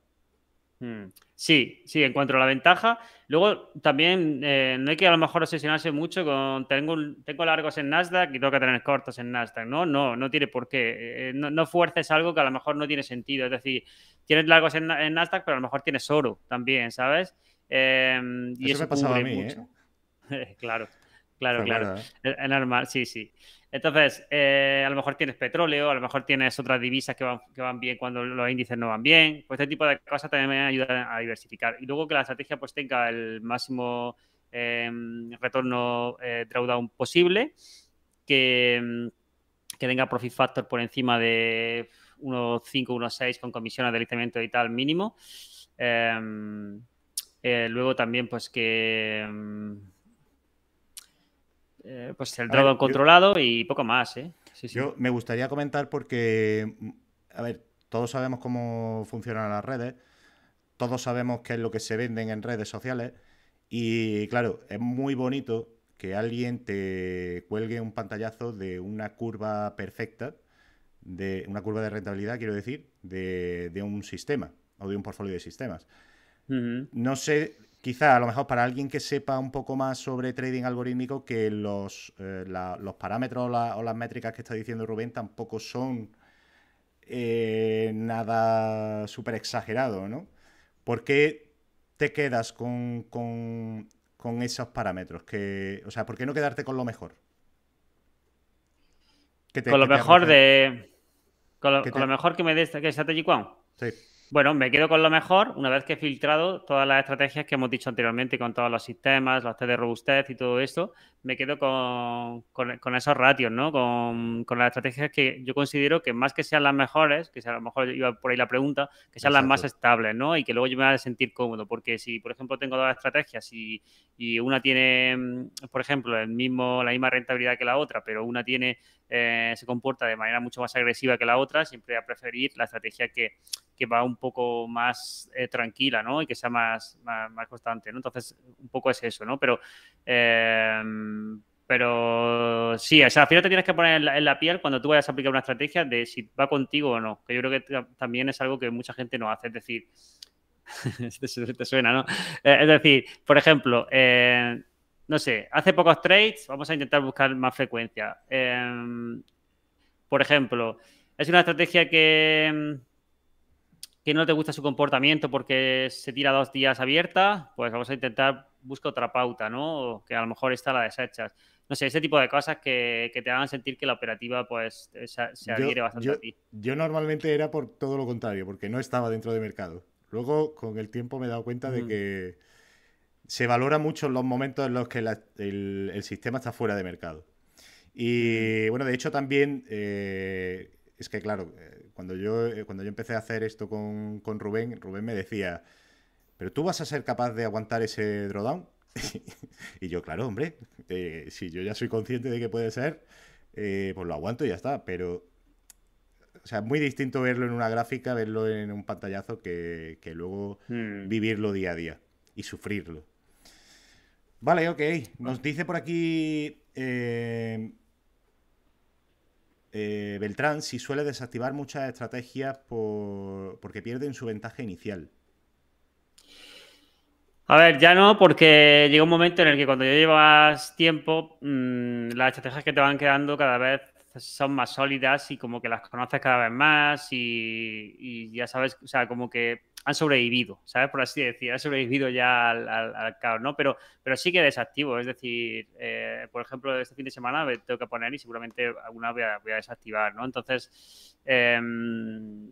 Mm.
Sí, sí, en cuanto a la ventaja. Luego también eh, no hay que a lo mejor obsesionarse mucho con tengo, tengo largos en Nasdaq y tengo que tener cortos en Nasdaq. No, no, no tiene por qué. Eh, no, no, fuerces algo que a lo mejor no tiene sentido. Es decir, tienes largos en, Nasdaq, pero a lo mejor tienes oro también, ¿sabes? Eh, y eso, me ha a mí. [laughs] claro. Claro, pues claro. Es normal, sí, sí. Entonces, eh, a lo mejor tienes petróleo, a lo mejor tienes otras divisas que van, que van bien cuando los índices no van bien. Pues este tipo de cosas también me ayudan a diversificar. Y luego que la estrategia pues tenga el máximo em, retorno eh, drawdown posible, que, que, tenga profit factor por encima de 1,5, 1,6 con comisiones de y tal mínimo. Em, eh, luego también pues que... Em, eh, pues el drawdown controlado y poco más. ¿eh?
yo me gustaría comentar porque, a ver, todos sabemos cómo funcionan las redes, todos sabemos qué es lo que se venden en redes sociales y claro, es muy bonito que alguien te cuelgue un pantallazo de una curva perfecta, de una curva de rentabilidad, quiero decir, de, un sistema o de un portfolio de sistemas. No sé quizá a lo mejor para alguien que sepa un poco más sobre trading algorítmico, que los, eh, parámetros o las métricas que está diciendo Rubén tampoco son eh, nada súper exagerado, ¿no? ¿Por qué te quedas con, esos parámetros? Que, o sea, ¿por qué no quedarte con lo mejor?
con lo mejor de... Con lo, mejor que me des, que Sí. Bueno, me quedo con lo mejor una vez que he filtrado todas las estrategias que hemos dicho anteriormente con todos los sistemas, los test de robustez y todo esto. Me quedo con, esos ratios, ¿no? Con, las estrategias que yo considero que más que sean las mejores, que sea, a lo mejor iba por ahí la pregunta, que sean las más estables, ¿no? Y que luego yo me vaya a sentir cómodo. Porque si, por ejemplo, tengo dos estrategias y, y una tiene, mm, por ejemplo, el mismo, la misma rentabilidad que la otra, pero una tiene eh, se comporta de manera mucho más agresiva que la otra, siempre a preferir la estrategia que, va un poco más eh, tranquila, ¿no? Y que sea más, más, constante, ¿no? Entonces, un poco es eso, ¿no? Pero... Em, pero sí, o sea, al final te tienes que poner en la, piel cuando tú vayas a aplicar una estrategia de si va contigo o no, que yo creo que también es algo que mucha gente no hace, es decir, [laughs] te, suena, ¿no? Eh, es decir, por ejemplo, no sé, hace pocos trades, vamos a intentar buscar más frecuencia. Em, por ejemplo, es una estrategia que, em, que no te gusta su comportamiento porque se tira dos días abierta, pues vamos a intentar buscar otra pauta, ¿no? O que a lo mejor está la desechas. No sé, ese tipo de cosas que, te hagan sentir que la operativa pues se, bastante a
ti. Yo normalmente era por todo lo contrario, porque no estaba dentro de mercado. Luego, con el tiempo me he dado cuenta de que se valora mucho en los momentos en los que el, sistema está fuera de mercado. Y mm. bueno, de hecho también, eh, es que claro, eh, cuando yo, eh, cuando yo empecé a hacer esto con, Rubén, Rubén me decía, pero tú vas a ser capaz de aguantar ese drawdown. [laughs] y yo, claro, hombre, si yo ya soy consciente de que puede ser, pues lo aguanto y ya está. Pero, o sea, es muy distinto verlo en una gráfica, verlo en un pantallazo, que, luego mm. vivirlo día a día y sufrirlo. Vale, ok. Nos dice por aquí eh, eh, Beltrán si suele desactivar muchas estrategias porque pierden su ventaja inicial.
A ver, ya no, porque llega un momento en el que cuando ya llevas tiempo, mm, las estrategias que te van quedando cada vez son más sólidas y como que las conoces cada vez más y ya sabes, o sea, como que han sobrevivido, ¿sabes? Por así decir, han sobrevivido ya al, caos, ¿no? Pero, pero que desactivo, es decir, eh, por ejemplo, este fin de semana me tengo que poner y seguramente alguna voy a, desactivar, ¿no? Entonces, em,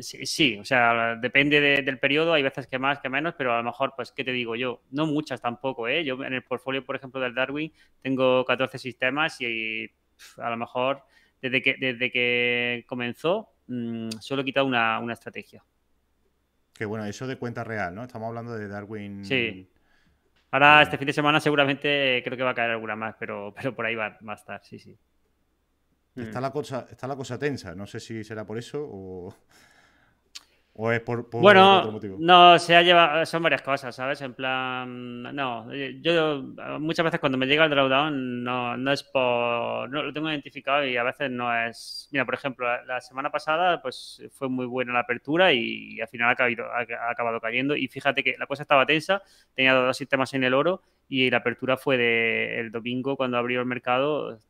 sí, o sea, depende del periodo, hay veces que más, que menos, pero a lo mejor, pues, ¿qué te digo yo? No muchas tampoco, ¿eh? Yo en el portfolio, por ejemplo, del Darwin, tengo 14 sistemas y a lo mejor desde que, desde que
comenzó, mm, solo he quitado una, una estrategia. Que bueno, eso de cuenta real, ¿no? Estamos hablando de Darwin. Sí.
Ahora, este fin de semana seguramente creo que va a caer alguna más, pero, pero por ahí va, a estar, sí, sí.
Está, mm. la cosa, está la cosa tensa, no sé si será por eso o... ¿O es por, bueno, otro motivo?
No, se ha llevado, son varias cosas, ¿sabes? En plan, no, yo muchas veces cuando me llega el drawdown no, no es por, no, lo tengo identificado y a veces no es, mira, por ejemplo, la, semana pasada pues fue muy buena la apertura y, al final ha, acabado cayendo y fíjate que la cosa estaba tensa, tenía dos sistemas en el oro y la apertura fue de, el domingo cuando abrió el mercado,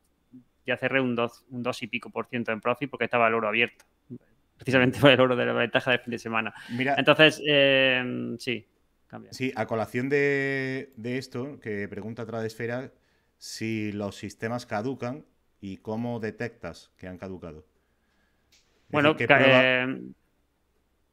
ya cerré un 2 dos, un dos y pico por ciento en profit porque estaba el oro abierto precisamente [laughs] por el oro de la ventaja del fin de semana.
Entonces, em, sí, cambia. Sí, a colación de, esto, que pregunta Tradesfera si los sistemas caducan y cómo detectas que han caducado. bueno, em,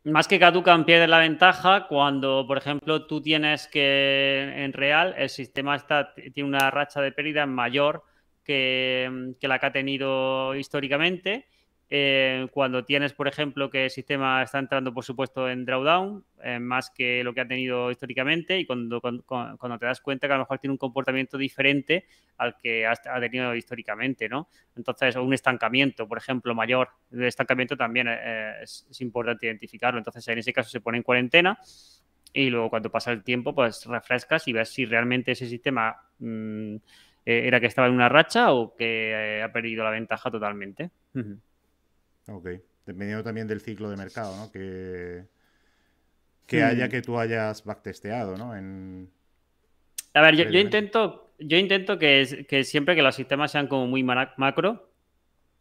más que caducan, pierde la ventaja cuando, por ejemplo, tú tienes que en real el sistema está, tiene una racha de pérdida... mayor que, em, que la que ha tenido históricamente eh, cuando tienes, por ejemplo, que el sistema está entrando, por supuesto, en drawdown, eh, más que lo que ha tenido históricamente, y cuando, te das cuenta que a lo mejor tiene un comportamiento diferente al que ha, tenido históricamente, ¿no? Entonces, un estancamiento, por ejemplo, mayor. de estancamiento también eh, es, importante identificarlo. Entonces, en ese caso se pone en cuarentena y luego cuando pasa el tiempo, pues refrescas y ves si realmente ese sistema mm, era que estaba en una racha o
que ha perdido la ventaja totalmente. Ok. Dependiendo también del ciclo de mercado, ¿no? Que, que haya que tú hayas backtesteado, ¿no? En... A ver, yo,
intento, yo intento que, que, siempre que los sistemas sean como muy macro,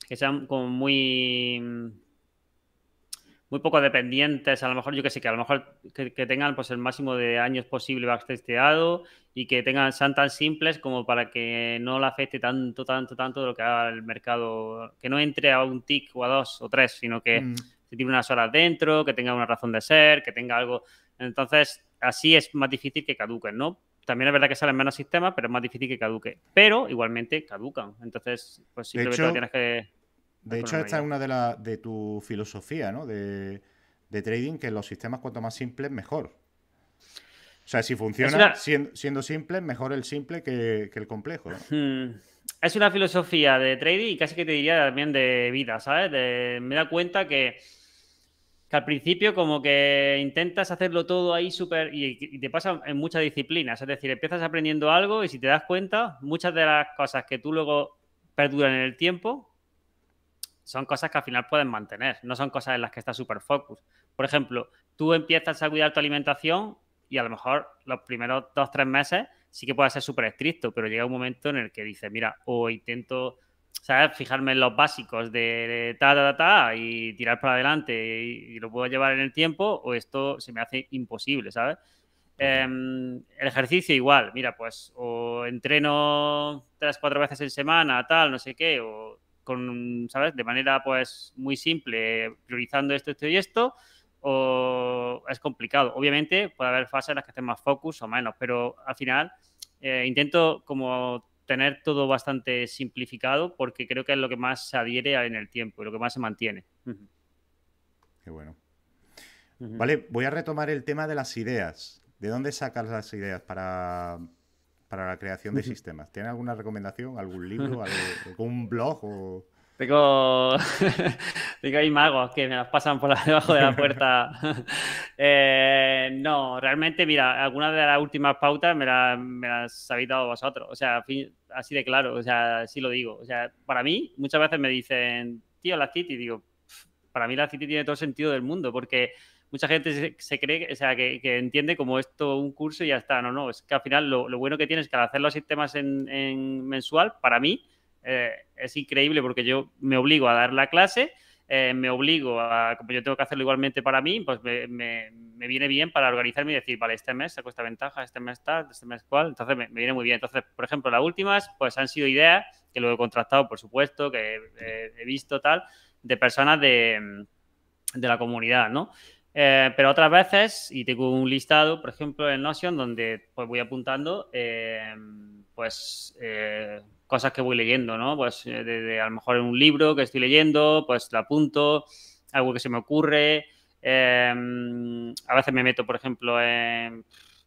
que sean como muy muy poco dependientes, a lo mejor yo que sé, que a lo mejor que, tengan pues el máximo de años posible backtesteado y que tengan sean tan simples como para que no le afecte tanto, tanto, tanto lo que haga el mercado, que no entre a un tick o a dos o tres, sino que mm. se tiene unas horas dentro, que tenga una razón de ser, que tenga algo. Entonces, así es más difícil que caduquen, ¿no? También es verdad que salen menos sistemas, pero es más difícil que caduque. Pero igualmente caducan. Entonces, pues simplemente lo tienes que
de hecho, esta es una de, de tu filosofía ¿no? de, trading, que los sistemas cuanto más simples, mejor. O sea, si funciona siendo, simple, mejor el simple que, el complejo. Hmm.
Es una filosofía de trading y casi que te diría también de vida, ¿sabes? me da cuenta que, al principio como que intentas hacerlo todo ahí súper y, y, te pasa en muchas disciplinas. Es decir, empiezas aprendiendo algo y si te das cuenta, muchas de las cosas que tú luego perduran en el tiempo son cosas que al final puedes mantener, no son cosas en las que estás súper focus. Por ejemplo, tú empiezas a cuidar tu alimentación y a lo mejor los primeros dos, tres meses sí que puedes ser súper estricto, pero llega un momento en el que dices, mira, o intento, ¿sabes? Fijarme en los básicos de ta, ta, ta, y tirar para adelante y, lo puedo llevar en el tiempo, o esto se me hace imposible, ¿sabes? Em, el ejercicio igual, mira, pues o entreno tres, cuatro veces en semana, tal, no sé qué, o ¿sabes? De manera pues muy simple, priorizando esto, esto y esto, o es complicado. Obviamente puede haber fases en las que estén más focus o menos, pero al final eh, intento como tener todo bastante simplificado porque creo que es lo que más se adhiere en el tiempo y lo que más se mantiene.
Qué bueno. Vale, voy a retomar el tema de las ideas. ¿De dónde sacas las ideas para, para la creación de sistemas. ¿Tiene alguna recomendación, algún libro, [laughs] algún blog o...
Tengo, [laughs] tengo ahí magos que me las pasan por [laughs] debajo de la puerta. Eh, no, realmente, mira, algunas de las últimas pautas me, la, me las habéis dado vosotros. O sea, así de claro, o sea, así lo digo. O sea, para mí, muchas veces me dicen, tío, la City, digo, para mí la City tiene todo el sentido del mundo, porque mucha gente se, cree, o sea, que, entiende como esto un curso y ya está. No, no, es que al final lo, bueno que tienes es que al hacer los sistemas en, mensual, para mí, eh, es increíble porque yo me obligo a dar la clase, eh, me obligo a, como yo tengo que hacerlo igualmente para mí, pues me, viene bien para organizarme y decir, vale, este mes saco esta ventaja, este mes tal, este mes cual, entonces me, viene muy bien. Entonces, por ejemplo, las últimas, pues han sido ideas que lo he contratado por supuesto, que he, visto tal, de personas de, de la comunidad, ¿no? Eh, pero otras veces, y tengo un listado, por ejemplo, en Notion, donde pues voy apuntando eh, pues eh, cosas que voy leyendo, ¿no? Pues de, a lo mejor en un libro que estoy leyendo, pues la apunto, algo que se me ocurre. a veces me meto, por ejemplo, en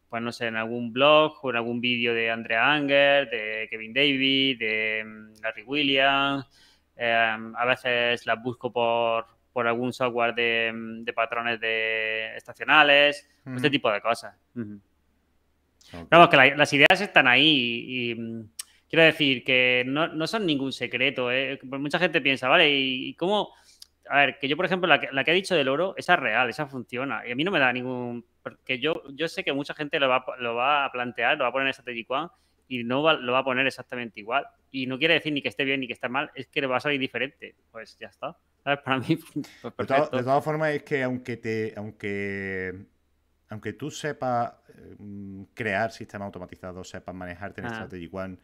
pues no sé, en algún blog o en algún vídeo de Andrea Anger, de Kevin Davis, de mm, Larry Williams. a veces las busco por, por algún software de, mm, patrones de estacionales, este tipo de cosas. Vamos, que las ideas están ahí y, mm, quiero decir que no, son ningún secreto. ¿eh? Pues mucha gente piensa, ¿vale? ¿Y cómo? A ver, que yo, por ejemplo, la que, ha dicho del oro, esa es real, esa funciona. Y a mí no me da ningún... Porque yo, yo sé que mucha gente lo va, lo va a plantear, lo va a poner en Strategic One y no lo va a poner exactamente igual. Y no quiere decir ni que esté bien ni que esté mal, es que le va a salir diferente. Pues ya está. ¿Sabes?
[laughs] Para mí, pues, pues De, todas formas, es que aunque te. aunque. Aunque tú sepas mm, crear sistemas automatizados, sepas manejarte en ah. Strategy One,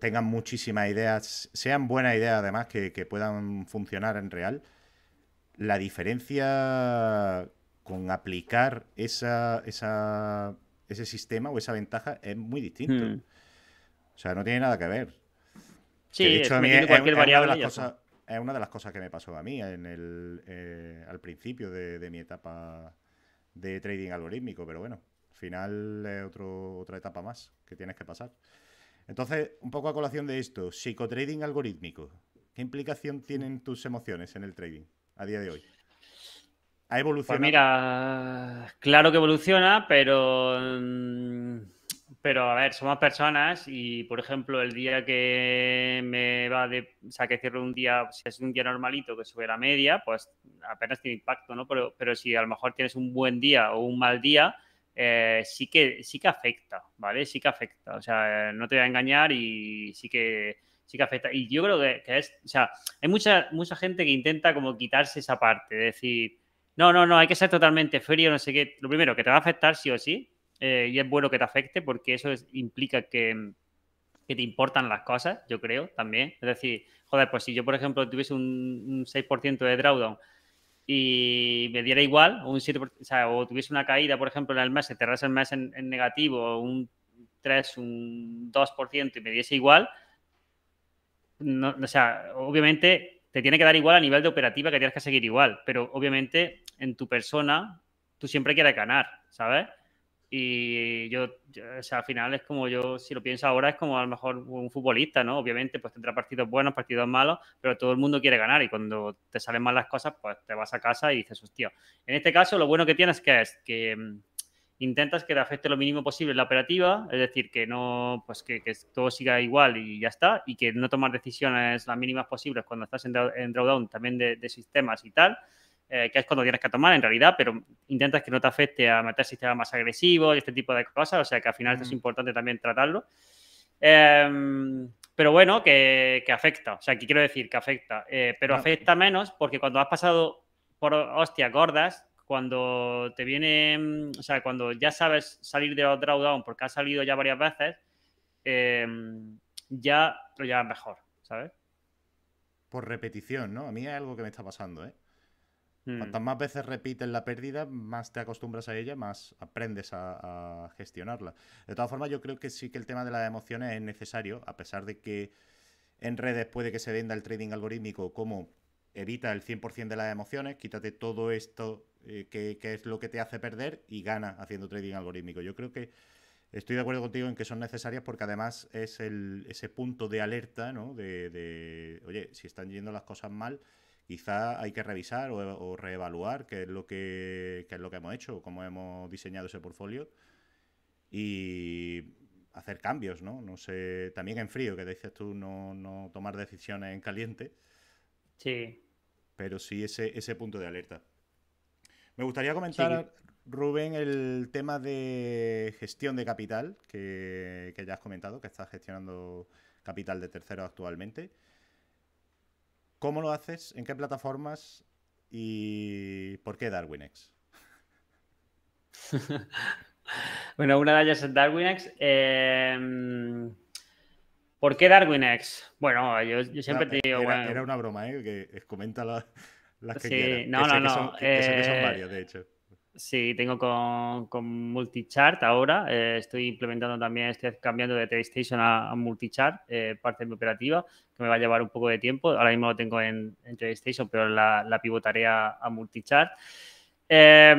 tengan muchísimas ideas, sean buenas ideas además que, que puedan funcionar en real, la diferencia con aplicar esa, esa ese sistema o esa ventaja es muy distinto. Hmm. O sea, no tiene nada que ver. Sí, de es, una de las cosas, que me pasó a mí en el, eh, al principio de, mi etapa de trading algorítmico, pero bueno, al final es otra etapa más que tienes que pasar. Entonces, un poco a colación de esto, psicotrading algorítmico, ¿qué implicación tienen tus emociones en el trading a día de hoy? ¿Ha evolucionado? Pues
mira, claro que evoluciona, pero. Mm, pero a ver, somos personas y, por ejemplo, el día que me va de. O sea, que cierro un día, si es un día normalito que sube la media, pues apenas tiene impacto, ¿no? Pero, si a lo mejor tienes un buen día o un mal día, eh, sí, que, sí que afecta, ¿vale? Sí que afecta. O sea, no te voy a engañar y sí que, sí que afecta. Y yo creo que, es, o sea, hay mucha, mucha gente que intenta como quitarse esa parte, es decir, no, no, no, hay que ser totalmente frío, no sé qué. Lo primero, que te va a afectar sí o sí, eh, y es bueno que te afecte porque eso implica que, te importan las cosas, yo creo, también. Es decir, joder, pues si yo, por ejemplo, tuviese un, 6% de drawdown y me diera igual, o, un 7%, o, tuviese una caída, por ejemplo, en el mes, se cerrase el mes en, negativo, o un 3, un 2% y me diese igual, no, o sea, obviamente te tiene que dar igual a nivel de operativa que tienes que seguir igual, pero obviamente en tu persona tú siempre quieres ganar, ¿sabes? Y yo, o sea, al final es como yo, si lo pienso ahora, es como a lo mejor un futbolista, ¿no? Obviamente, pues tendrá partidos buenos, partidos malos, pero todo el mundo quiere ganar y cuando te salen mal las cosas, pues te vas a casa y dices, hostia. En este caso, lo bueno que tienes que es que mm, intentas que te afecte lo mínimo posible la operativa, es decir, que no, pues que, todo siga igual y ya está, y que no tomar decisiones las mínimas posibles cuando estás en, drawdown también de, sistemas y tal, eh, que es cuando tienes que tomar en realidad, pero intentas que no te afecte a meter sistemas más agresivos y este tipo de cosas, o sea que al final es importante también tratarlo. Em, pero bueno, que, afecta, o sea, aquí quiero decir que afecta, eh, pero afecta menos porque cuando has pasado por hostias gordas, cuando te viene, mm, o sea, cuando ya sabes salir de drawdown porque has salido ya varias veces, eh, ya lo llevas mejor, ¿sabes?
Por repetición, ¿no? A mí es algo que me está pasando, ¿eh? Mm. Cuantas más veces repites la pérdida, más te acostumbras a ella, más aprendes a, a, gestionarla. De todas formas, yo creo que sí que el tema de las emociones es necesario, a pesar de que en redes puede que se venda el trading algorítmico como evita el 100% de las emociones, quítate todo esto eh, que, es lo que te hace perder y gana haciendo trading algorítmico. Yo creo que estoy de acuerdo contigo en que son necesarias porque además es el, ese punto de alerta, ¿no? De, oye, si están yendo las cosas mal, quizá hay que revisar o, reevaluar qué es, lo que, es lo que hemos hecho, cómo hemos diseñado ese portfolio y hacer cambios, ¿no? No sé, también en frío, que dices tú, no, no tomar decisiones en caliente. Sí, pero sí ese, ese punto de alerta. Me gustaría comentar, Rubén, el tema de gestión de capital, que, que ya has comentado, que estás gestionando capital de terceros actualmente. ¿Cómo lo haces? ¿En qué plataformas? ¿Y por qué DarwinX?
[laughs] bueno, una de ellas es DarwinX. Eh em, ¿Por qué Darwin X? Bueno, yo, siempre te digo. Era, bueno, era, una
broma, ¿eh? Que comenta las la que sí, No, no, no. Son, que son eh, de hecho.
Sí, tengo con, con Multichart ahora. Eh, estoy implementando también, estoy cambiando de TradeStation a, Multichart, eh, parte de mi operativa, que me va a llevar un poco de tiempo. Ahora mismo lo tengo en, en pero la, la pivotaré a, a Multichart. Eh,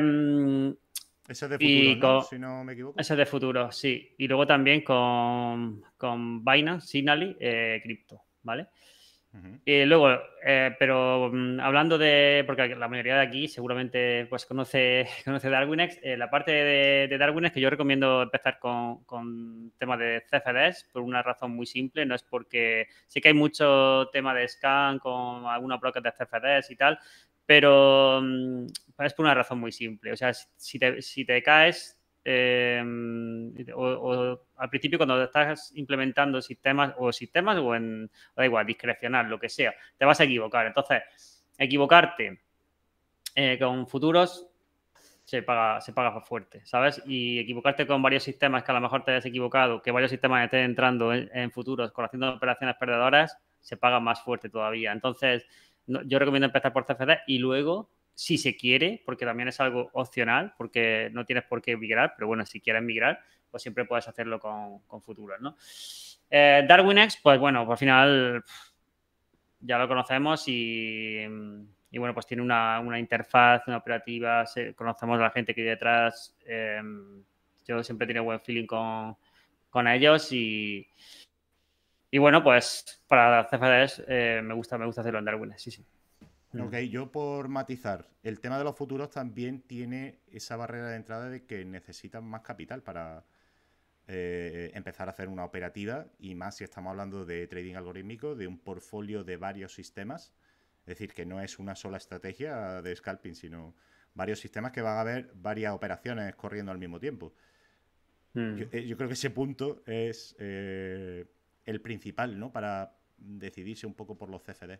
ese es de futuro, si no me equivoco. Ese de futuro, sí. Y luego también con, con Binance, Signally, eh, Crypto, ¿vale? Y eh, luego, eh, pero mm, hablando de, porque la mayoría de aquí seguramente pues conoce, [laughs] conoce Darwinex, la parte de, darwin Darwinex que yo recomiendo empezar con, con temas de CFDs por una razón muy simple, no es porque sé que hay mucho tema de scan con algunos bloques de CFDs y tal, pero mm, es por una razón muy simple. O sea, si te, caes, eh, o, al principio cuando estás implementando sistemas o sistemas o en, da igual, discrecional, lo que sea, te vas a equivocar. Entonces, equivocarte eh, con futuros se paga, se paga fuerte, ¿sabes? Y equivocarte con varios sistemas que a lo mejor te hayas equivocado, que varios sistemas estén entrando en, en futuros con haciendo operaciones perdedoras, se paga más fuerte todavía. Entonces, yo recomiendo empezar por CFD y luego, si se quiere, porque también es algo opcional, porque no tienes por qué migrar, pero bueno, si quieres migrar, pues siempre puedes hacerlo con, con futuros, ¿no? Eh, DarwinX, pues bueno, al final ya lo conocemos y, bueno, pues tiene una, interfaz, una operativa, conocemos a la gente que hay detrás. Eh, yo siempre tiene buen feeling con, con ellos y, y bueno, pues para CFDs eh, me, gusta, me gusta hacerlo en Darwin, sí, sí.
Mm. Ok, yo por matizar, el tema de los futuros también tiene esa barrera de entrada de que necesitan más capital para eh, empezar a hacer una operativa y más si estamos hablando de trading algorítmico, de un portfolio de varios sistemas, es decir, que no es una sola estrategia de scalping, sino varios sistemas que van a haber varias operaciones corriendo al mismo tiempo. Mm. Eh, yo, creo que ese punto es el principal, ¿no? Para decidirse un poco por los CFD.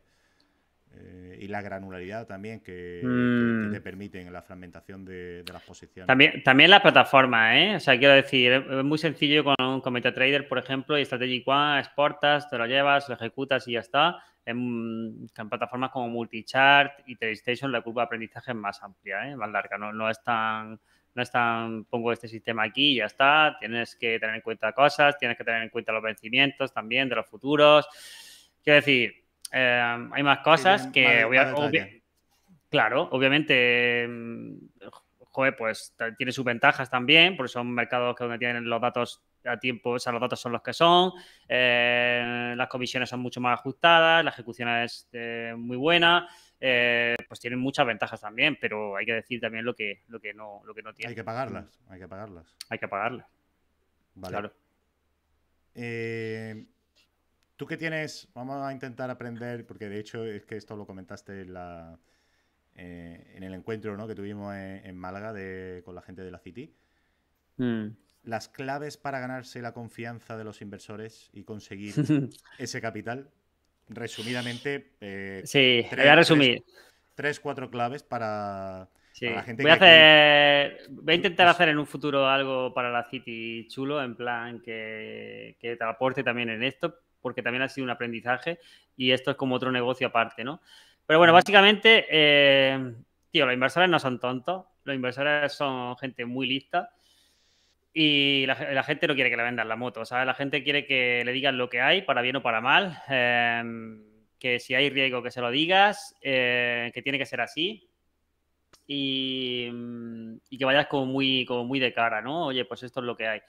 Eh, y la granularidad también que, te mm. permiten la fragmentación de, las posiciones. También,
también la plataforma ¿eh? O sea, quiero decir, es muy sencillo con un comité Trader, por ejemplo, y Strategic One, exportas, te lo llevas, lo ejecutas y ya está. En, plataformas como Multichart y TradeStation la curva de aprendizaje es más amplia, ¿eh? más larga, no, no es tan no es tan pongo este sistema aquí ya está, tienes que tener en cuenta cosas, tienes que tener en cuenta los vencimientos también de los futuros. Quiero decir, eh, hay más cosas que... claro, obviamente... Mm, pues tiene sus ventajas también, porque son mercados que donde tienen los datos a tiempo, o sea, los datos son los que son, eh, las comisiones son mucho más ajustadas, la ejecución es eh, muy buena, eh, pues tienen muchas ventajas también, pero hay que decir también lo que, lo que, no, lo que no tienen. Hay que pagarlas, hay que pagarlas. Hay que pagarlas.
Vale. Claro. Eh, tú qué tienes, vamos a intentar aprender, porque de hecho es que esto lo comentaste en, eh, el encuentro que tuvimos en, Málaga con la gente de la City. Mm. Las claves para ganarse la confianza de los inversores y conseguir [laughs] ese capital resumidamente. tres, eh, voy a resumir. Tres, cuatro claves para, la gente voy
A Voy a intentar hacer en un futuro algo para la City chulo, en plan que, te aporte también en esto, porque también ha sido un aprendizaje y esto es como otro negocio aparte, ¿no? Pero bueno, mm. básicamente, eh, tío, los inversores no son tontos, los inversores son gente muy lista y la, gente no quiere que le vendan la moto, ¿sabes? La gente quiere que le digan lo que hay, para bien o para mal, em, que si hay riesgo que se lo digas, eh, que tiene que ser así mm, y, que vayas como muy, como muy de cara, ¿no? Oye, pues esto es lo que hay.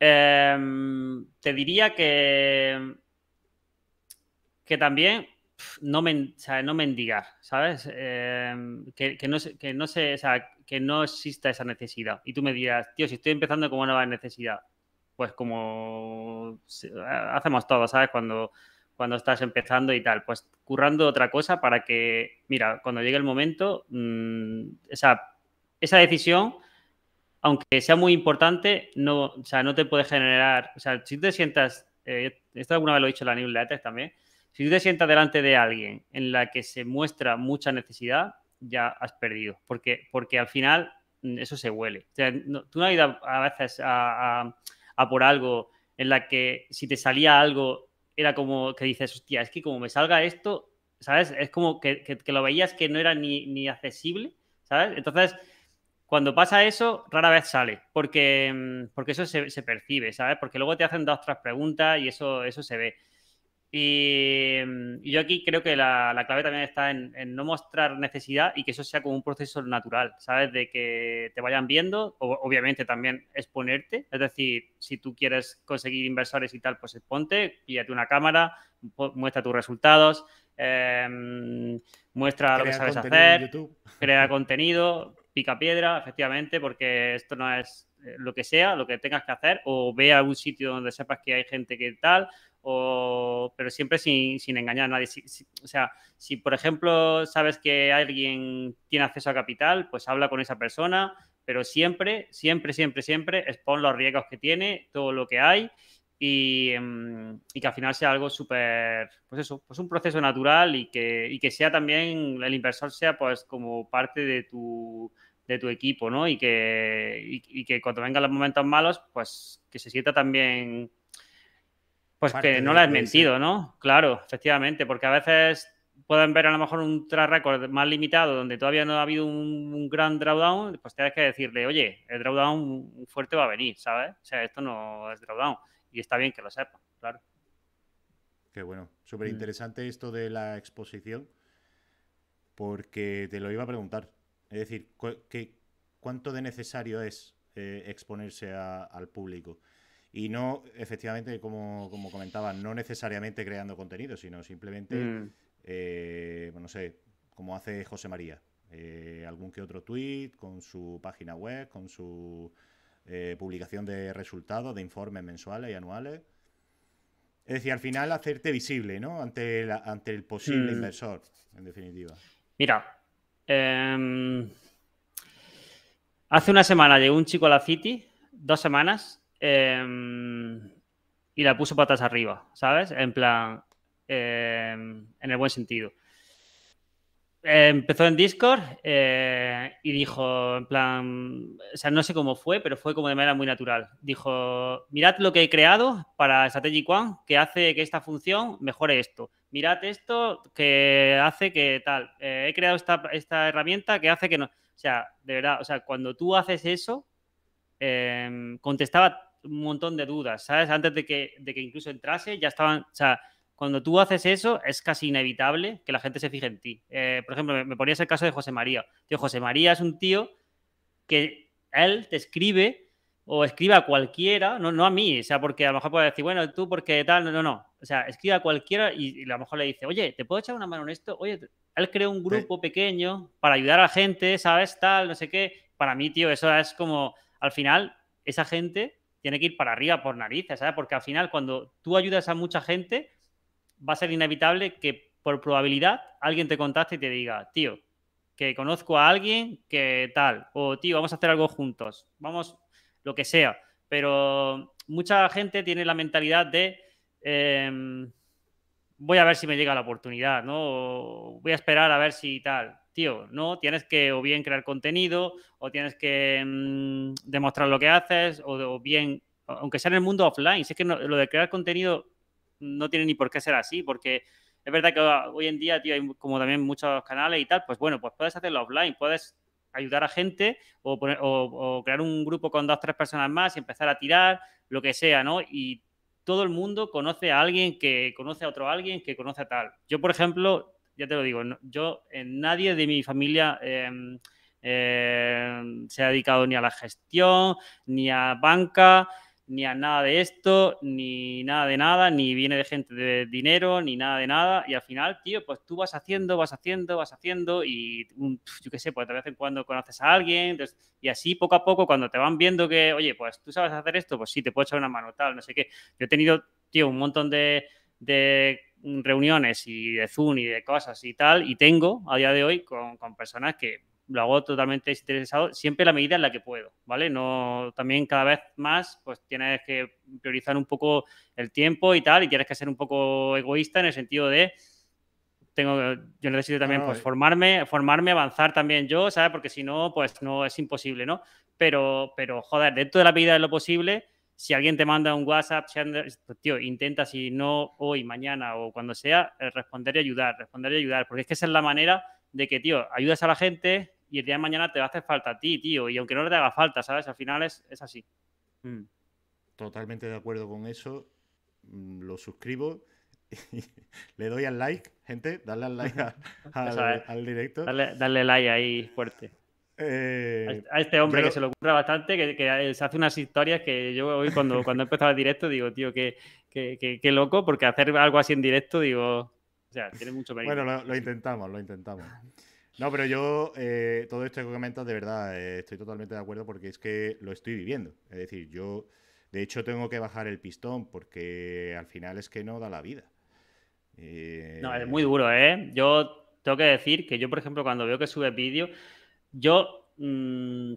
Em, te diría que, que también no, mendigas, no ¿sabes? Em, que, que, no, que no se, o sea, que no exista esa necesidad. Y tú me dirás, tío, si estoy empezando como nueva necesidad, pues como eh, hacemos todo, ¿sabes? Cuando, cuando estás empezando y tal, pues currando otra cosa para que, mira, cuando llegue el momento, mm, esa, esa decisión, aunque sea muy importante, no, o no te puede generar, o sea, si te sientas, eh, esto alguna vez lo he dicho en la newsletter también, si tú te sientas delante de alguien en la que se muestra mucha necesidad, ya has perdido, porque, porque al final mm, eso se huele. tú no has ido a, veces a, a, por algo en la que si te salía algo era como que dices, hostia, es que como me salga esto, ¿sabes? Es como que, que, lo veías que no era ni, ni accesible, ¿sabes? Entonces, cuando pasa eso, rara vez sale, porque, mm, porque eso se, percibe, ¿sabes? Porque luego te hacen dos, tres preguntas y eso, eso se ve. Mm, y, yo aquí creo que la, clave también está en, no mostrar necesidad y que eso sea como un proceso natural, ¿sabes? De que te vayan viendo, o, obviamente también exponerte, es decir, si tú quieres conseguir inversores y tal, pues exponte, pídate una cámara, muestra tus resultados, em, muestra lo que sabes hacer, crea [laughs] contenido, pica piedra, efectivamente, porque esto no es eh, lo que sea, lo que tengas que hacer, o ve a un sitio donde sepas que hay gente que tal, pero siempre sin, sin engañar a nadie. o sea, si por ejemplo sabes que alguien tiene acceso a capital, pues habla con esa persona, pero siempre, siempre, siempre, siempre expon los riesgos que tiene, todo lo que hay em, y, que al final sea algo súper, pues eso, pues un proceso natural y que, y que sea también, el inversor sea pues como parte de tu de tu equipo, ¿no? Y que, y que cuando vengan los momentos malos, pues que se sienta también pues que no la has mentido, ¿no? Claro, efectivamente, porque a veces pueden ver a lo mejor un track record más limitado donde todavía no ha habido un, gran drawdown, pues tienes que decirle, oye, el drawdown fuerte va a venir, ¿sabes? O sea, esto no es drawdown. Y está bien que lo sepa, claro.
Qué bueno. Mm. Súper interesante esto de la exposición, porque te lo iba a preguntar. Es decir, qué, ¿cuánto de necesario es eh, exponerse al público? y no, efectivamente, como, como comentaba, no necesariamente creando contenido, sino simplemente, mm. eh, no sé, como hace José María, eh, algún que otro tuit, con su página web, con su eh, publicación de resultados, de informes mensuales y anuales. Es decir, al final hacerte visible, ¿no? Ante, ante el posible mm. inversor, en definitiva. Mira,
em, hace una semana llegó un chico a la City, dos semanas, Em, y la puso patas arriba, ¿sabes? En plan, em, en el buen sentido. empezó en Discord eh, y dijo, en plan, o sea, no sé cómo fue, pero fue como de manera muy natural. Dijo, mirad lo que he creado para Strategic One, que hace que esta función mejore esto. Mirad esto que hace que tal. Eh, he creado esta, herramienta que hace que no... O sea, de verdad, o sea, cuando tú haces eso, em, contestaba un montón de dudas, ¿sabes? Antes de que, de que incluso entrase, ya estaban, o sea, cuando tú haces eso, es casi inevitable que la gente se fije en ti. Eh, por ejemplo, me, ponías el caso de José María. Tío, José María es un tío que él te escribe o escribe a cualquiera, no, no a mí, o sea, porque a lo mejor puede decir, bueno, tú porque tal, no, no, no. O sea, escribe a cualquiera y, a lo mejor le dice, oye, ¿te puedo echar una mano en esto? Oye, él creó un grupo pequeño para ayudar a la gente, ¿sabes? Tal, no sé qué. Para mí, tío, eso es como, al final, esa gente tiene que ir para arriba por narices, ¿sabes? Porque al final, cuando tú ayudas a mucha gente, va a ser inevitable que por probabilidad alguien te contacte y te diga, tío, que conozco a alguien que tal, o tío, vamos a hacer algo juntos, vamos, lo que sea. Pero mucha gente tiene la mentalidad de... Em, voy a ver si me llega la oportunidad, ¿no? voy a esperar a ver si tal. Tío, no, tienes que o bien crear contenido, o tienes que mm, demostrar lo que haces, o, bien, aunque sea en el mundo offline, si que lo de crear contenido no tiene ni por qué ser así, porque es verdad que hoy en día, tío, hay como también muchos canales y tal, pues bueno, pues puedes hacerlo offline, puedes ayudar a gente o, crear un grupo con dos, tres personas más y empezar a tirar, lo que sea, ¿no? Y todo el mundo conoce a alguien que conoce a otro alguien que conoce a tal. Yo, por ejemplo, ya te lo digo, yo, en nadie de mi familia em, em, se ha dedicado ni a la gestión, ni a banca, ni a nada de esto, ni nada de nada, ni viene de gente de dinero, ni nada de nada. Y al final, tío, pues tú vas haciendo, vas haciendo, vas haciendo y yo qué sé, pues de vez en cuando conoces a alguien. y así poco a poco, cuando te van viendo que, oye, pues tú sabes hacer esto, pues sí, te puedo echar una mano, tal, no sé qué. Yo he tenido, tío, un montón de, reuniones y de Zoom y de cosas y tal, y tengo a día de hoy con personas que lo hago totalmente interesado, siempre la medida en la que puedo, ¿vale? No, también cada vez más, pues tienes que priorizar un poco el tiempo y tal, y tienes que ser un poco egoísta en el sentido de, tengo, yo necesito también, pues, eh. formarme, formarme, avanzar también yo, ¿sabes? Porque si no, pues, no, es imposible, ¿no? Pero, pero, joder, dentro de la medida de lo posible, si alguien te manda un WhatsApp, pues, tío, intenta, si no hoy, mañana o cuando sea, eh, responder y ayudar, responder y ayudar, porque es que esa es la manera de que, tío, ayudas a la gente, y el día de mañana te va a hacer falta a ti, tío. Y aunque no le haga falta, ¿sabes? Al final es, así.
Mm. Totalmente de acuerdo con eso. Mm, lo suscribo. [laughs] le doy al like, gente. Dale al like [laughs] al, directo. Dale, dale,
like ahí fuerte.
Eh, este, a este hombre que se lo
ocurra bastante, que, se hace unas historias que yo hoy cuando, cuando empezaba el directo digo, tío, qué, loco, porque hacer algo así en directo, digo, o sea, tiene mucho Bueno, lo
intentamos, lo intentamos. No, pero yo, eh, todo esto que comentas, de verdad, eh, estoy totalmente de acuerdo porque es que lo estoy viviendo. Es decir, yo, de hecho, tengo que bajar el pistón porque al final es que no da la vida. No, es
muy eh, duro, ¿eh? Yo tengo que decir que yo, por ejemplo, cuando veo que sube vídeo, yo mm,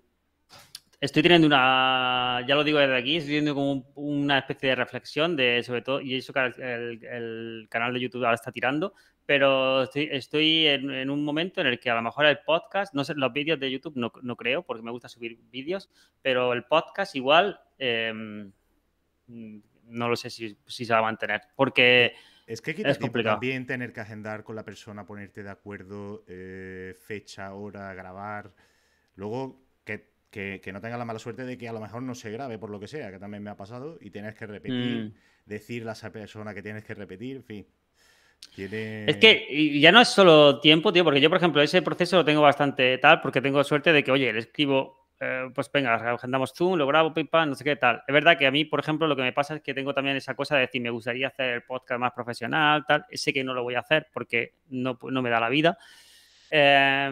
estoy teniendo una, ya lo digo desde aquí, estoy teniendo como una especie de reflexión de, sobre todo, y eso que el, el canal de YouTube ahora está tirando, pero estoy, en, un momento en el que a lo mejor el podcast, no sé, los vídeos de YouTube no, creo, porque me gusta subir vídeos, pero el podcast igual em, mm, no lo sé si, se va a mantener, porque es, que es complicado.
También tener que agendar con la persona, ponerte de acuerdo, eh, fecha, hora, grabar. Luego, que, no tenga la mala suerte de que a lo mejor no se grabe por lo que sea, que también me ha pasado, y tienes que repetir, mm. decirle a esa persona que tienes que repetir, en fin. Es
que ya no es solo tiempo, tío, porque yo, por ejemplo, ese proceso lo tengo bastante tal, porque tengo suerte de que, oye, le escribo, eh, pues venga, agendamos Zoom, lo grabo, pipa, no sé qué tal. Es verdad que a mí, por ejemplo, lo que me pasa es que tengo también esa cosa de decir, me gustaría hacer el podcast más profesional, tal. Sé que no lo voy a hacer porque no, no me da la vida. Eh,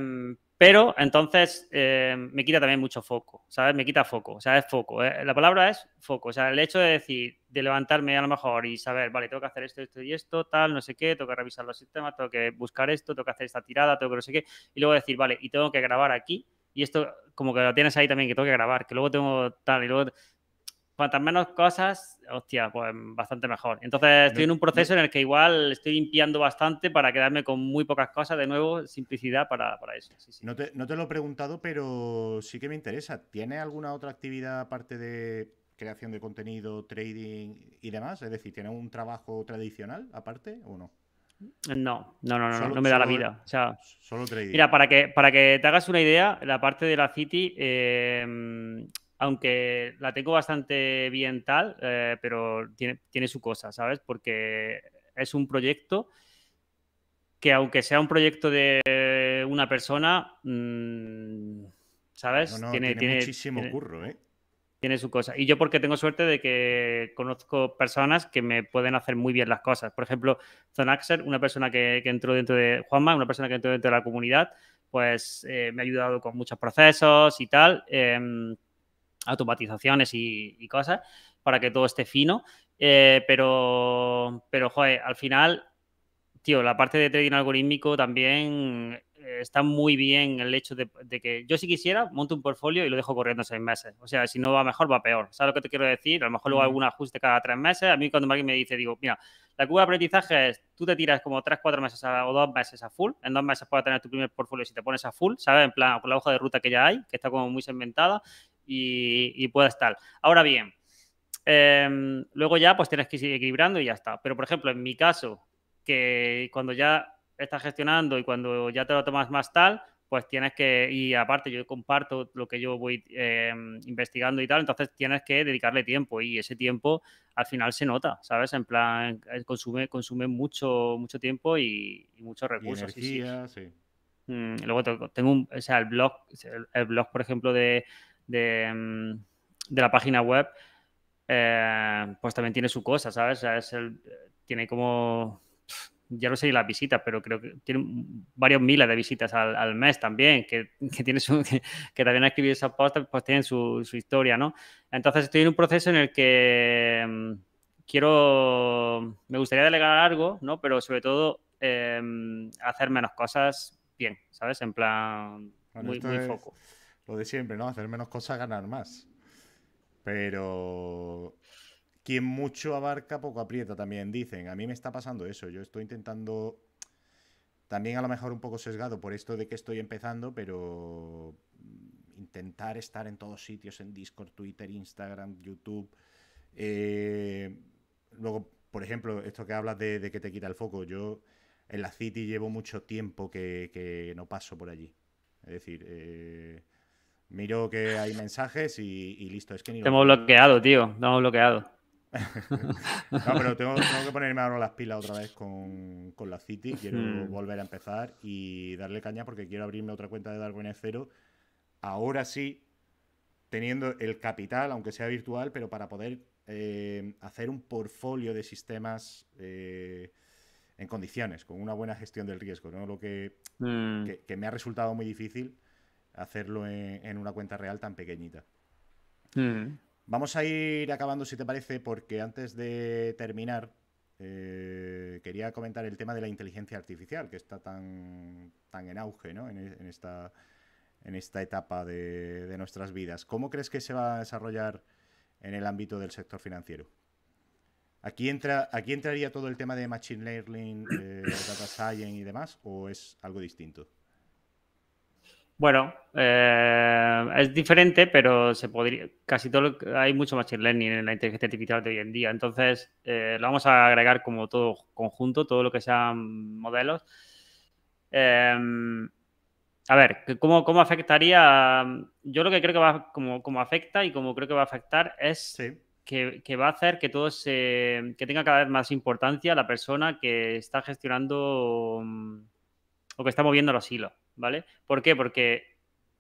pero entonces eh, me quita también mucho foco, ¿sabes? Me quita foco, o sea, es foco. ¿eh? La palabra es foco, o sea, el hecho de decir, de levantarme a lo mejor y saber, vale, tengo que hacer esto, esto y esto, tal, no sé qué, tengo que revisar los sistemas, tengo que buscar esto, tengo que hacer esta tirada, tengo que no sé qué, y luego decir, vale, y tengo que grabar aquí, y esto como que lo tienes ahí también, que tengo que grabar, que luego tengo tal, y luego cuantas menos cosas, hostia, pues bastante mejor. Entonces estoy en un proceso en el que igual estoy limpiando bastante para quedarme con muy pocas cosas, de nuevo, simplicidad para, eso.
No, te, lo he preguntado, pero sí que me interesa. ¿Tiene alguna otra actividad aparte de creación de contenido, trading y demás? Es decir, ¿tiene un trabajo tradicional aparte o no?
No, no, no, no, no me da la vida. O sea, solo trading. Mira, para que, para que te hagas una idea, la parte de la City, eh, aunque la tengo bastante bien tal, eh, pero tiene, tiene su cosa, ¿sabes? Porque es un proyecto que aunque sea un proyecto de una persona, mm, ¿sabes? tiene, tiene, muchísimo curro, ¿eh? Tiene su cosa. Y yo porque tengo suerte de que conozco personas que me pueden hacer muy bien las cosas. Por ejemplo, Zonaxer, una persona que, entró dentro de Juanma, una persona que entró dentro de la comunidad, pues eh, me ha ayudado con muchos procesos y tal. Em, automatizaciones y, cosas para que todo esté fino. Eh, pero, pero, joder, al final, tío, la parte de trading algorítmico también eh, está muy bien el hecho de, que yo si quisiera monto un portfolio y lo dejo corriendo seis meses. O sea, si no va mejor, va peor. ¿Sabes lo que te quiero decir? A lo mejor luego algún ajuste cada tres meses. A mí cuando alguien me dice, digo, mira, la curva de aprendizaje es, tú te tiras como tres, cuatro meses a, o dos meses a full. En dos meses puedes tener tu primer portfolio si te pones a full, ¿sabes? En plan, con la hoja de ruta que ya hay, que está como muy segmentada y, y puedas tal. Ahora bien, em, luego ya pues tienes que ir equilibrando y ya está. Pero por ejemplo, en mi caso, que cuando ya estás gestionando y cuando ya te lo tomas más tal, pues tienes que, y aparte yo comparto lo que yo voy em, investigando y tal, entonces tienes que dedicarle tiempo y ese tiempo al final se nota, ¿sabes? En plan, eh, consume, consume mucho, mucho tiempo y, muchos recursos. sí. Mm, luego tengo un, o sea, el blog, el blog, por ejemplo, de, Mm, de, la página web, eh, pues también tiene su cosa, ¿sabes? es el, tiene como, ya no sé las visitas, pero creo que tiene varios miles de visitas al, mes también, que, tiene su, [laughs] que, también ha escrito esa posta, pues tiene su, historia, ¿no? Entonces estoy en un proceso en el que mm, quiero, me gustaría delegar algo, ¿no? Pero sobre todo eh, hacer menos cosas bien, ¿sabes? En plan,
muy, muy foco lo de siempre, ¿no? Hacer menos cosas, ganar más. Pero quien mucho abarca, poco aprieta también, dicen. A mí me está pasando eso. Yo estoy intentando, también a lo mejor un poco sesgado por esto de que estoy empezando, pero intentar estar en todos sitios, en Discord, Twitter, Instagram, YouTube. Eh, luego, por ejemplo, esto que hablas de, que te quita el foco. Yo en la City llevo mucho tiempo que, no paso por allí. Es decir, eh, Miro que hay mensajes y, listo. Es que Te hemos
bloqueado, tío. Te hemos bloqueado. [laughs]
no, pero tengo, que ponerme ahora las pilas otra vez con, la City. Quiero hmm. volver a empezar y darle caña porque quiero abrirme otra cuenta de Darwin en cero Ahora sí, teniendo el capital, aunque sea virtual, pero para poder eh, hacer un portfolio de sistemas eh, en condiciones, con una buena gestión del riesgo, ¿no? Lo que hmm. me ha resultado muy difícil hacerlo en, una cuenta real tan pequeñita. Mm. Vamos a ir acabando, si te parece, porque antes de terminar, eh, quería comentar el tema de la inteligencia artificial, que está tan, tan en auge ¿no? en, esta, en esta etapa de, nuestras vidas. ¿Cómo crees que se va a desarrollar en el ámbito del sector financiero? ¿Aquí, entra, aquí entraría todo el tema de Machine Learning, eh, Data Science y demás, o es algo distinto?
Bueno, eh, es diferente, pero se podría. Casi todo hay mucho machine learning en la inteligencia artificial de hoy en día. Entonces, eh, lo vamos a agregar como todo conjunto, todo lo que sean modelos. Eh, a ver, ¿cómo, afectaría? Yo lo que creo que va, como, como afecta y como creo que va a afectar es que, va a hacer que todo se, que tenga cada vez más importancia la persona que está gestionando mm, o que está moviendo los hilos. ¿vale? ¿Por qué? Porque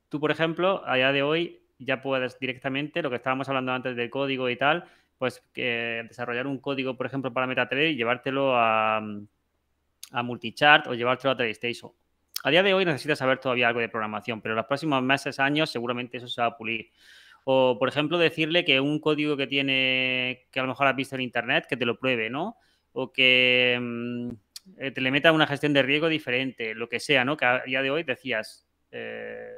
tú, por ejemplo, a día de hoy ya puedes directamente, lo que estábamos hablando antes del código y tal, pues eh, desarrollar un código, por ejemplo, para MetaTrader y llevártelo a, a Multichart o llevártelo a TradeStation. A día de hoy necesitas saber todavía algo de programación, pero en los próximos meses, años, seguramente eso se va a pulir. O, por ejemplo, decirle que un código que tiene, que a lo mejor has visto en internet, que te lo pruebe, ¿no? O que, mm, eh, te le meta una gestión de riesgo diferente, lo que sea, ¿no? Que a día de hoy decías, eh,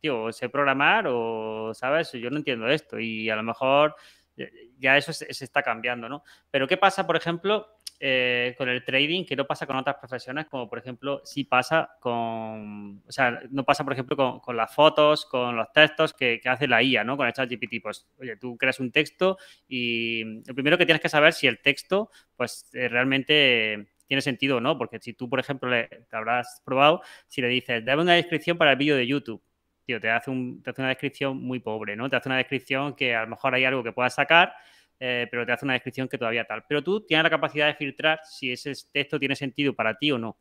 tío, sé programar o, ¿sabes? Yo no entiendo esto y a lo mejor eh, ya eso se, está cambiando, ¿no? Pero ¿qué pasa, por ejemplo, con el trading que no pasa con otras profesiones, como por ejemplo, si pasa con, o sea, no pasa, por ejemplo, con, las fotos, con los textos que, hace la IA, ¿no? Con el chat GPT, pues, oye, tú creas un texto y lo primero que tienes que saber si el texto, pues, realmente tiene sentido o no, porque si tú, por ejemplo, te habrás probado, si le dices, dame una descripción para el vídeo de YouTube, tío, te hace, una descripción muy pobre, ¿no? Te hace una descripción que a lo mejor hay algo que puedas sacar, eh, pero te hace una descripción que todavía tal. Pero tú tienes la capacidad de filtrar si ese texto tiene sentido para ti o no.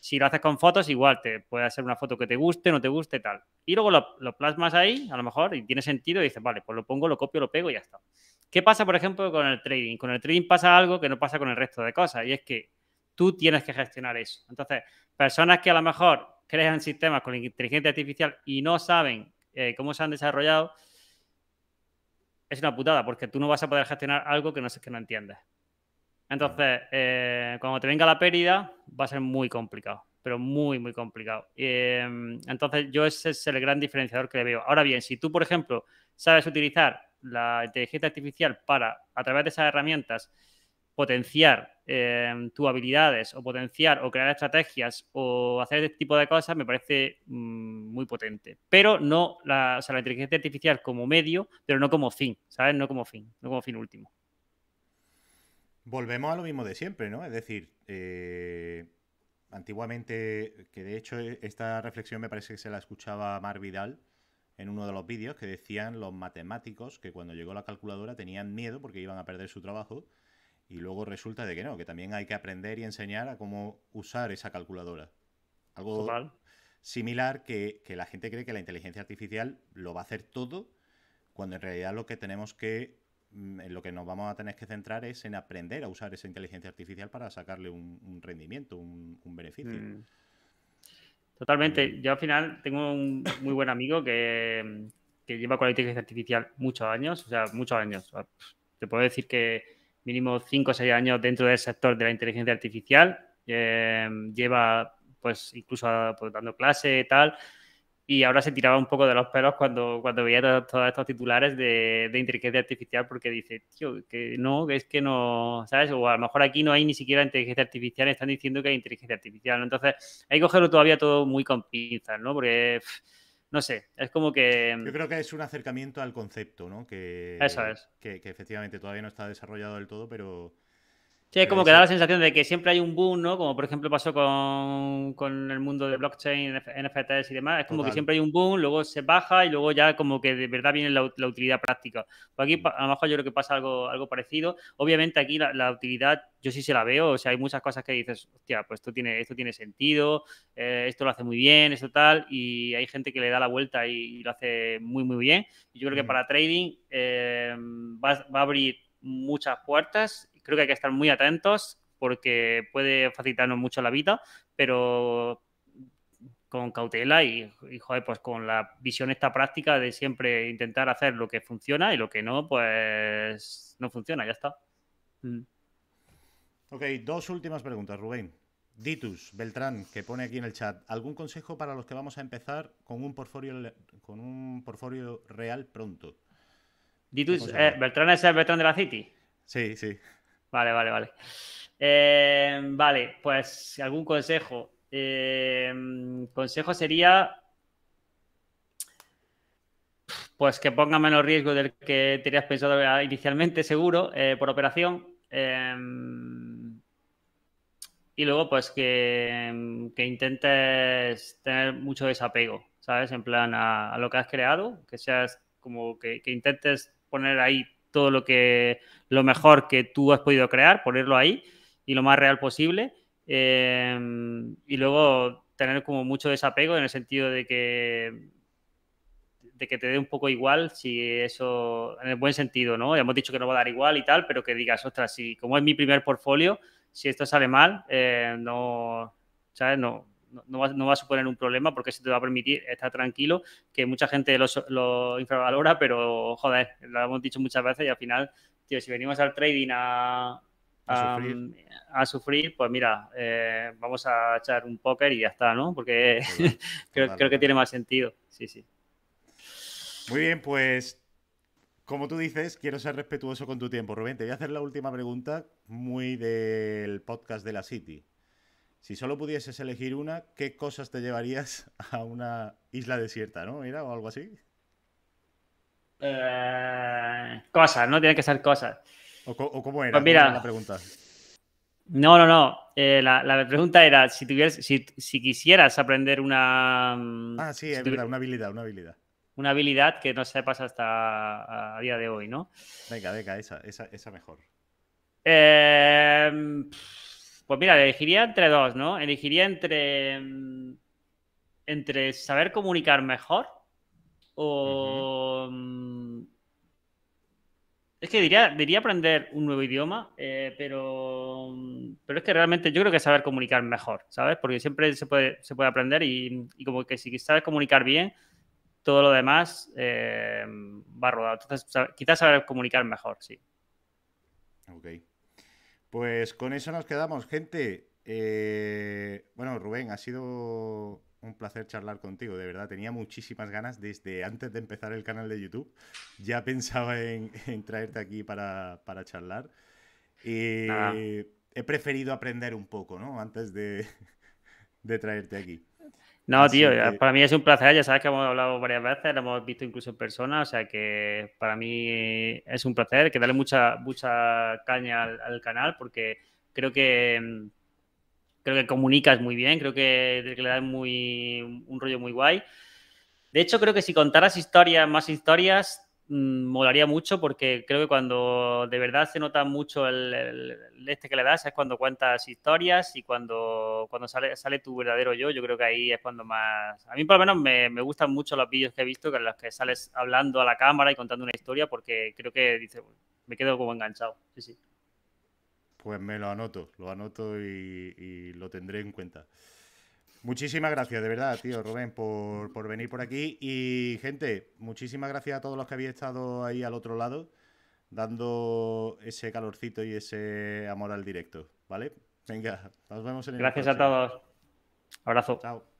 Si lo haces con fotos, igual te puede hacer una foto que te guste, no te guste, tal. Y luego lo, lo plasmas ahí, a lo mejor, y tiene sentido, y dices, vale, pues lo pongo, lo copio, lo pego y ya está. ¿Qué pasa, por ejemplo, con el trading? Con el trading pasa algo que no pasa con el resto de cosas, y es que tú tienes que gestionar eso. Entonces, personas que a lo mejor crean sistemas con inteligencia artificial y no saben eh, cómo se han desarrollado, es una putada, porque tú no vas a poder gestionar algo que no, que no entiendes. Entonces, eh, cuando te venga la pérdida, va a ser muy complicado, pero muy, muy complicado. Em, entonces, yo ese es el gran diferenciador que le veo. Ahora bien, si tú, por ejemplo, sabes utilizar la inteligencia artificial para, a través de esas herramientas, potenciar em, tus habilidades o potenciar o crear estrategias o hacer este tipo de cosas me parece
mm, muy potente.
Pero no la, la inteligencia artificial como medio, pero no como fin, ¿sabes? No como
fin, no como fin último. Volvemos a lo mismo de siempre, ¿no? Es decir, eh, antiguamente, que de hecho e, esta reflexión me parece que se la escuchaba Mar Vidal en uno de los vídeos, que decían los matemáticos que cuando llegó la calculadora tenían miedo porque iban a perder su trabajo y luego resulta de que no, que también hay que aprender y enseñar a cómo usar esa calculadora. Algo similar que, la gente cree que la inteligencia artificial lo va a hacer todo, cuando en realidad lo que tenemos que mm, en lo que nos vamos a tener que centrar es en aprender a usar esa inteligencia artificial para sacarle un, rendimiento, un, beneficio. Mm.
Totalmente. Eh. Yo al final tengo un muy buen amigo que, que, lleva con la inteligencia artificial muchos años, o sea, muchos años. Te puedo decir que mínimo 5 o 6 años dentro del sector de la inteligencia artificial. Eh, lleva, pues, incluso pues, dando clase y tal. Y ahora se tiraba un poco de los pelos cuando, cuando veía todos estos titulares de, de, inteligencia artificial, porque dice, tío, que no, que es que no, ¿sabes? O a lo mejor aquí no hay ni siquiera inteligencia artificial, están diciendo que hay inteligencia artificial. Entonces, hay que cogerlo todavía todo muy con pinzas, ¿no? Porque no sé, es como que... Yo creo que
es un acercamiento al concepto, ¿no? Que, Eso es. Que, que efectivamente todavía no está desarrollado del todo, pero Sí, es como eh, que da la sensación
de que siempre hay un boom, ¿no? Como por ejemplo pasó con, el mundo de blockchain, NFTs y demás. Es como que siempre hay un boom, luego se baja y luego ya como que de verdad viene la, utilidad práctica. Pues aquí mm. a lo mejor yo creo que pasa algo, algo parecido. Obviamente aquí la, utilidad yo sí se la veo, o sea, hay muchas cosas que dices, hostia, pues esto tiene, esto tiene sentido, eh, esto lo hace muy bien, esto tal, y hay gente que le da la vuelta y, lo hace muy, muy bien. yo creo que mm. para trading eh, va, va a abrir muchas puertas creo que hay que estar muy atentos porque puede facilitarnos mucho la vida, pero con cautela y, joder, pues con la visión esta práctica de siempre intentar hacer lo que funciona y lo que no, pues no funciona, ya está. Mm.
Ok, dos últimas preguntas, Rubén. Ditus Beltrán, que pone aquí en el chat, ¿algún consejo para los que vamos a empezar con un porfolio, con un real pronto? Ditus, eh, Beltrán
es el Beltrán de la City. Sí, sí. Vale, vale, vale. Eh, vale, pues algún consejo. Eh, consejo sería pues que ponga menos riesgo del que tenías pensado eh, inicialmente, seguro, por operación. y luego, pues que, intentes tener mucho desapego, ¿sabes? En plan a, lo que has creado, que seas como que, que intentes poner ahí todo lo que lo mejor que tú has podido crear, ponerlo ahí y lo más real posible. Em, y luego tener como mucho desapego en el sentido de que de que te dé un poco igual si eso, en el buen sentido, ¿no? Ya hemos dicho que no va a dar igual y tal, pero que digas, ostras, si como es mi primer portfolio, si esto sale mal, eh, no, ¿sabes? No, no, va, a suponer un problema porque se te va a permitir estar tranquilo, que mucha gente lo, infravalora, pero joder, lo hemos dicho muchas veces y al final, tío, si venimos al trading a, a, sufrir. pues mira, eh, vamos a echar un póker y ya está, ¿no? Porque [laughs] creo, creo que tiene más sentido. Sí, sí.
Muy bien, pues como tú dices, quiero ser respetuoso con tu tiempo. Rubén, te voy a hacer la última pregunta, muy del podcast de la City si solo pudieses elegir una, ¿qué cosas te llevarías [laughs] a una isla desierta, no? Mira, o algo así.
Eh, cosas, ¿no? Tienen que ser cosas.
¿O, cómo era? Pues la pregunta?
No, no, no. Eh, la, pregunta era si si, quisieras aprender una. Mm, ah, sí, es verdad, una habilidad, una habilidad. Una habilidad que no se pasa hasta a día de hoy, ¿no?
Venga, venga, esa, mejor.
Eh, mm, pues mira, elegiría entre dos, ¿no? Elegiría entre, mm, entre saber comunicar mejor o... Mm, es que diría, diría aprender un nuevo idioma, eh, pero, mm, pero es que realmente yo creo que saber comunicar mejor, ¿sabes? Porque siempre se puede, se puede aprender y, como que si sabes comunicar bien, todo lo demás eh, va rodado. Entonces, quizás saber comunicar mejor, sí.
Ok. Pues con eso nos quedamos, gente. Eh, bueno, Rubén, ha sido un placer charlar contigo, de verdad. Tenía muchísimas ganas desde antes de empezar el canal de YouTube. Ya pensaba en, [laughs] traerte aquí para, charlar. Y eh, he preferido aprender un poco, ¿no? Antes de [laughs] traerte aquí. No, tío,
para mí es un placer, ya sabes que hemos hablado varias veces, lo hemos visto incluso en persona, o sea que para mí es un placer, que dale mucha, mucha caña al, canal porque creo que mm, creo que comunicas muy bien, creo que, le das muy, un rollo muy guay. De hecho, creo que si contaras historias, más historias, Mm, molaría mucho porque creo que cuando de verdad se nota mucho el, este que le das es cuando cuentas historias y cuando, cuando sale, sale tu verdadero yo, yo creo que ahí es cuando más... A mí por lo menos me, gustan mucho los vídeos que he visto en los que sales hablando a la cámara y contando una historia porque creo que dice, me quedo como enganchado. Sí, sí.
Pues me lo anoto, lo anoto y lo tendré en cuenta. Muchísimas gracias, de verdad, tío, Rubén, por, por, venir por aquí. Y, gente, muchísimas gracias a todos los que habéis estado ahí al otro lado, dando ese calorcito y ese amor al directo, ¿vale? Venga,
nos vemos en el Gracias a todos. Abrazo. Chao.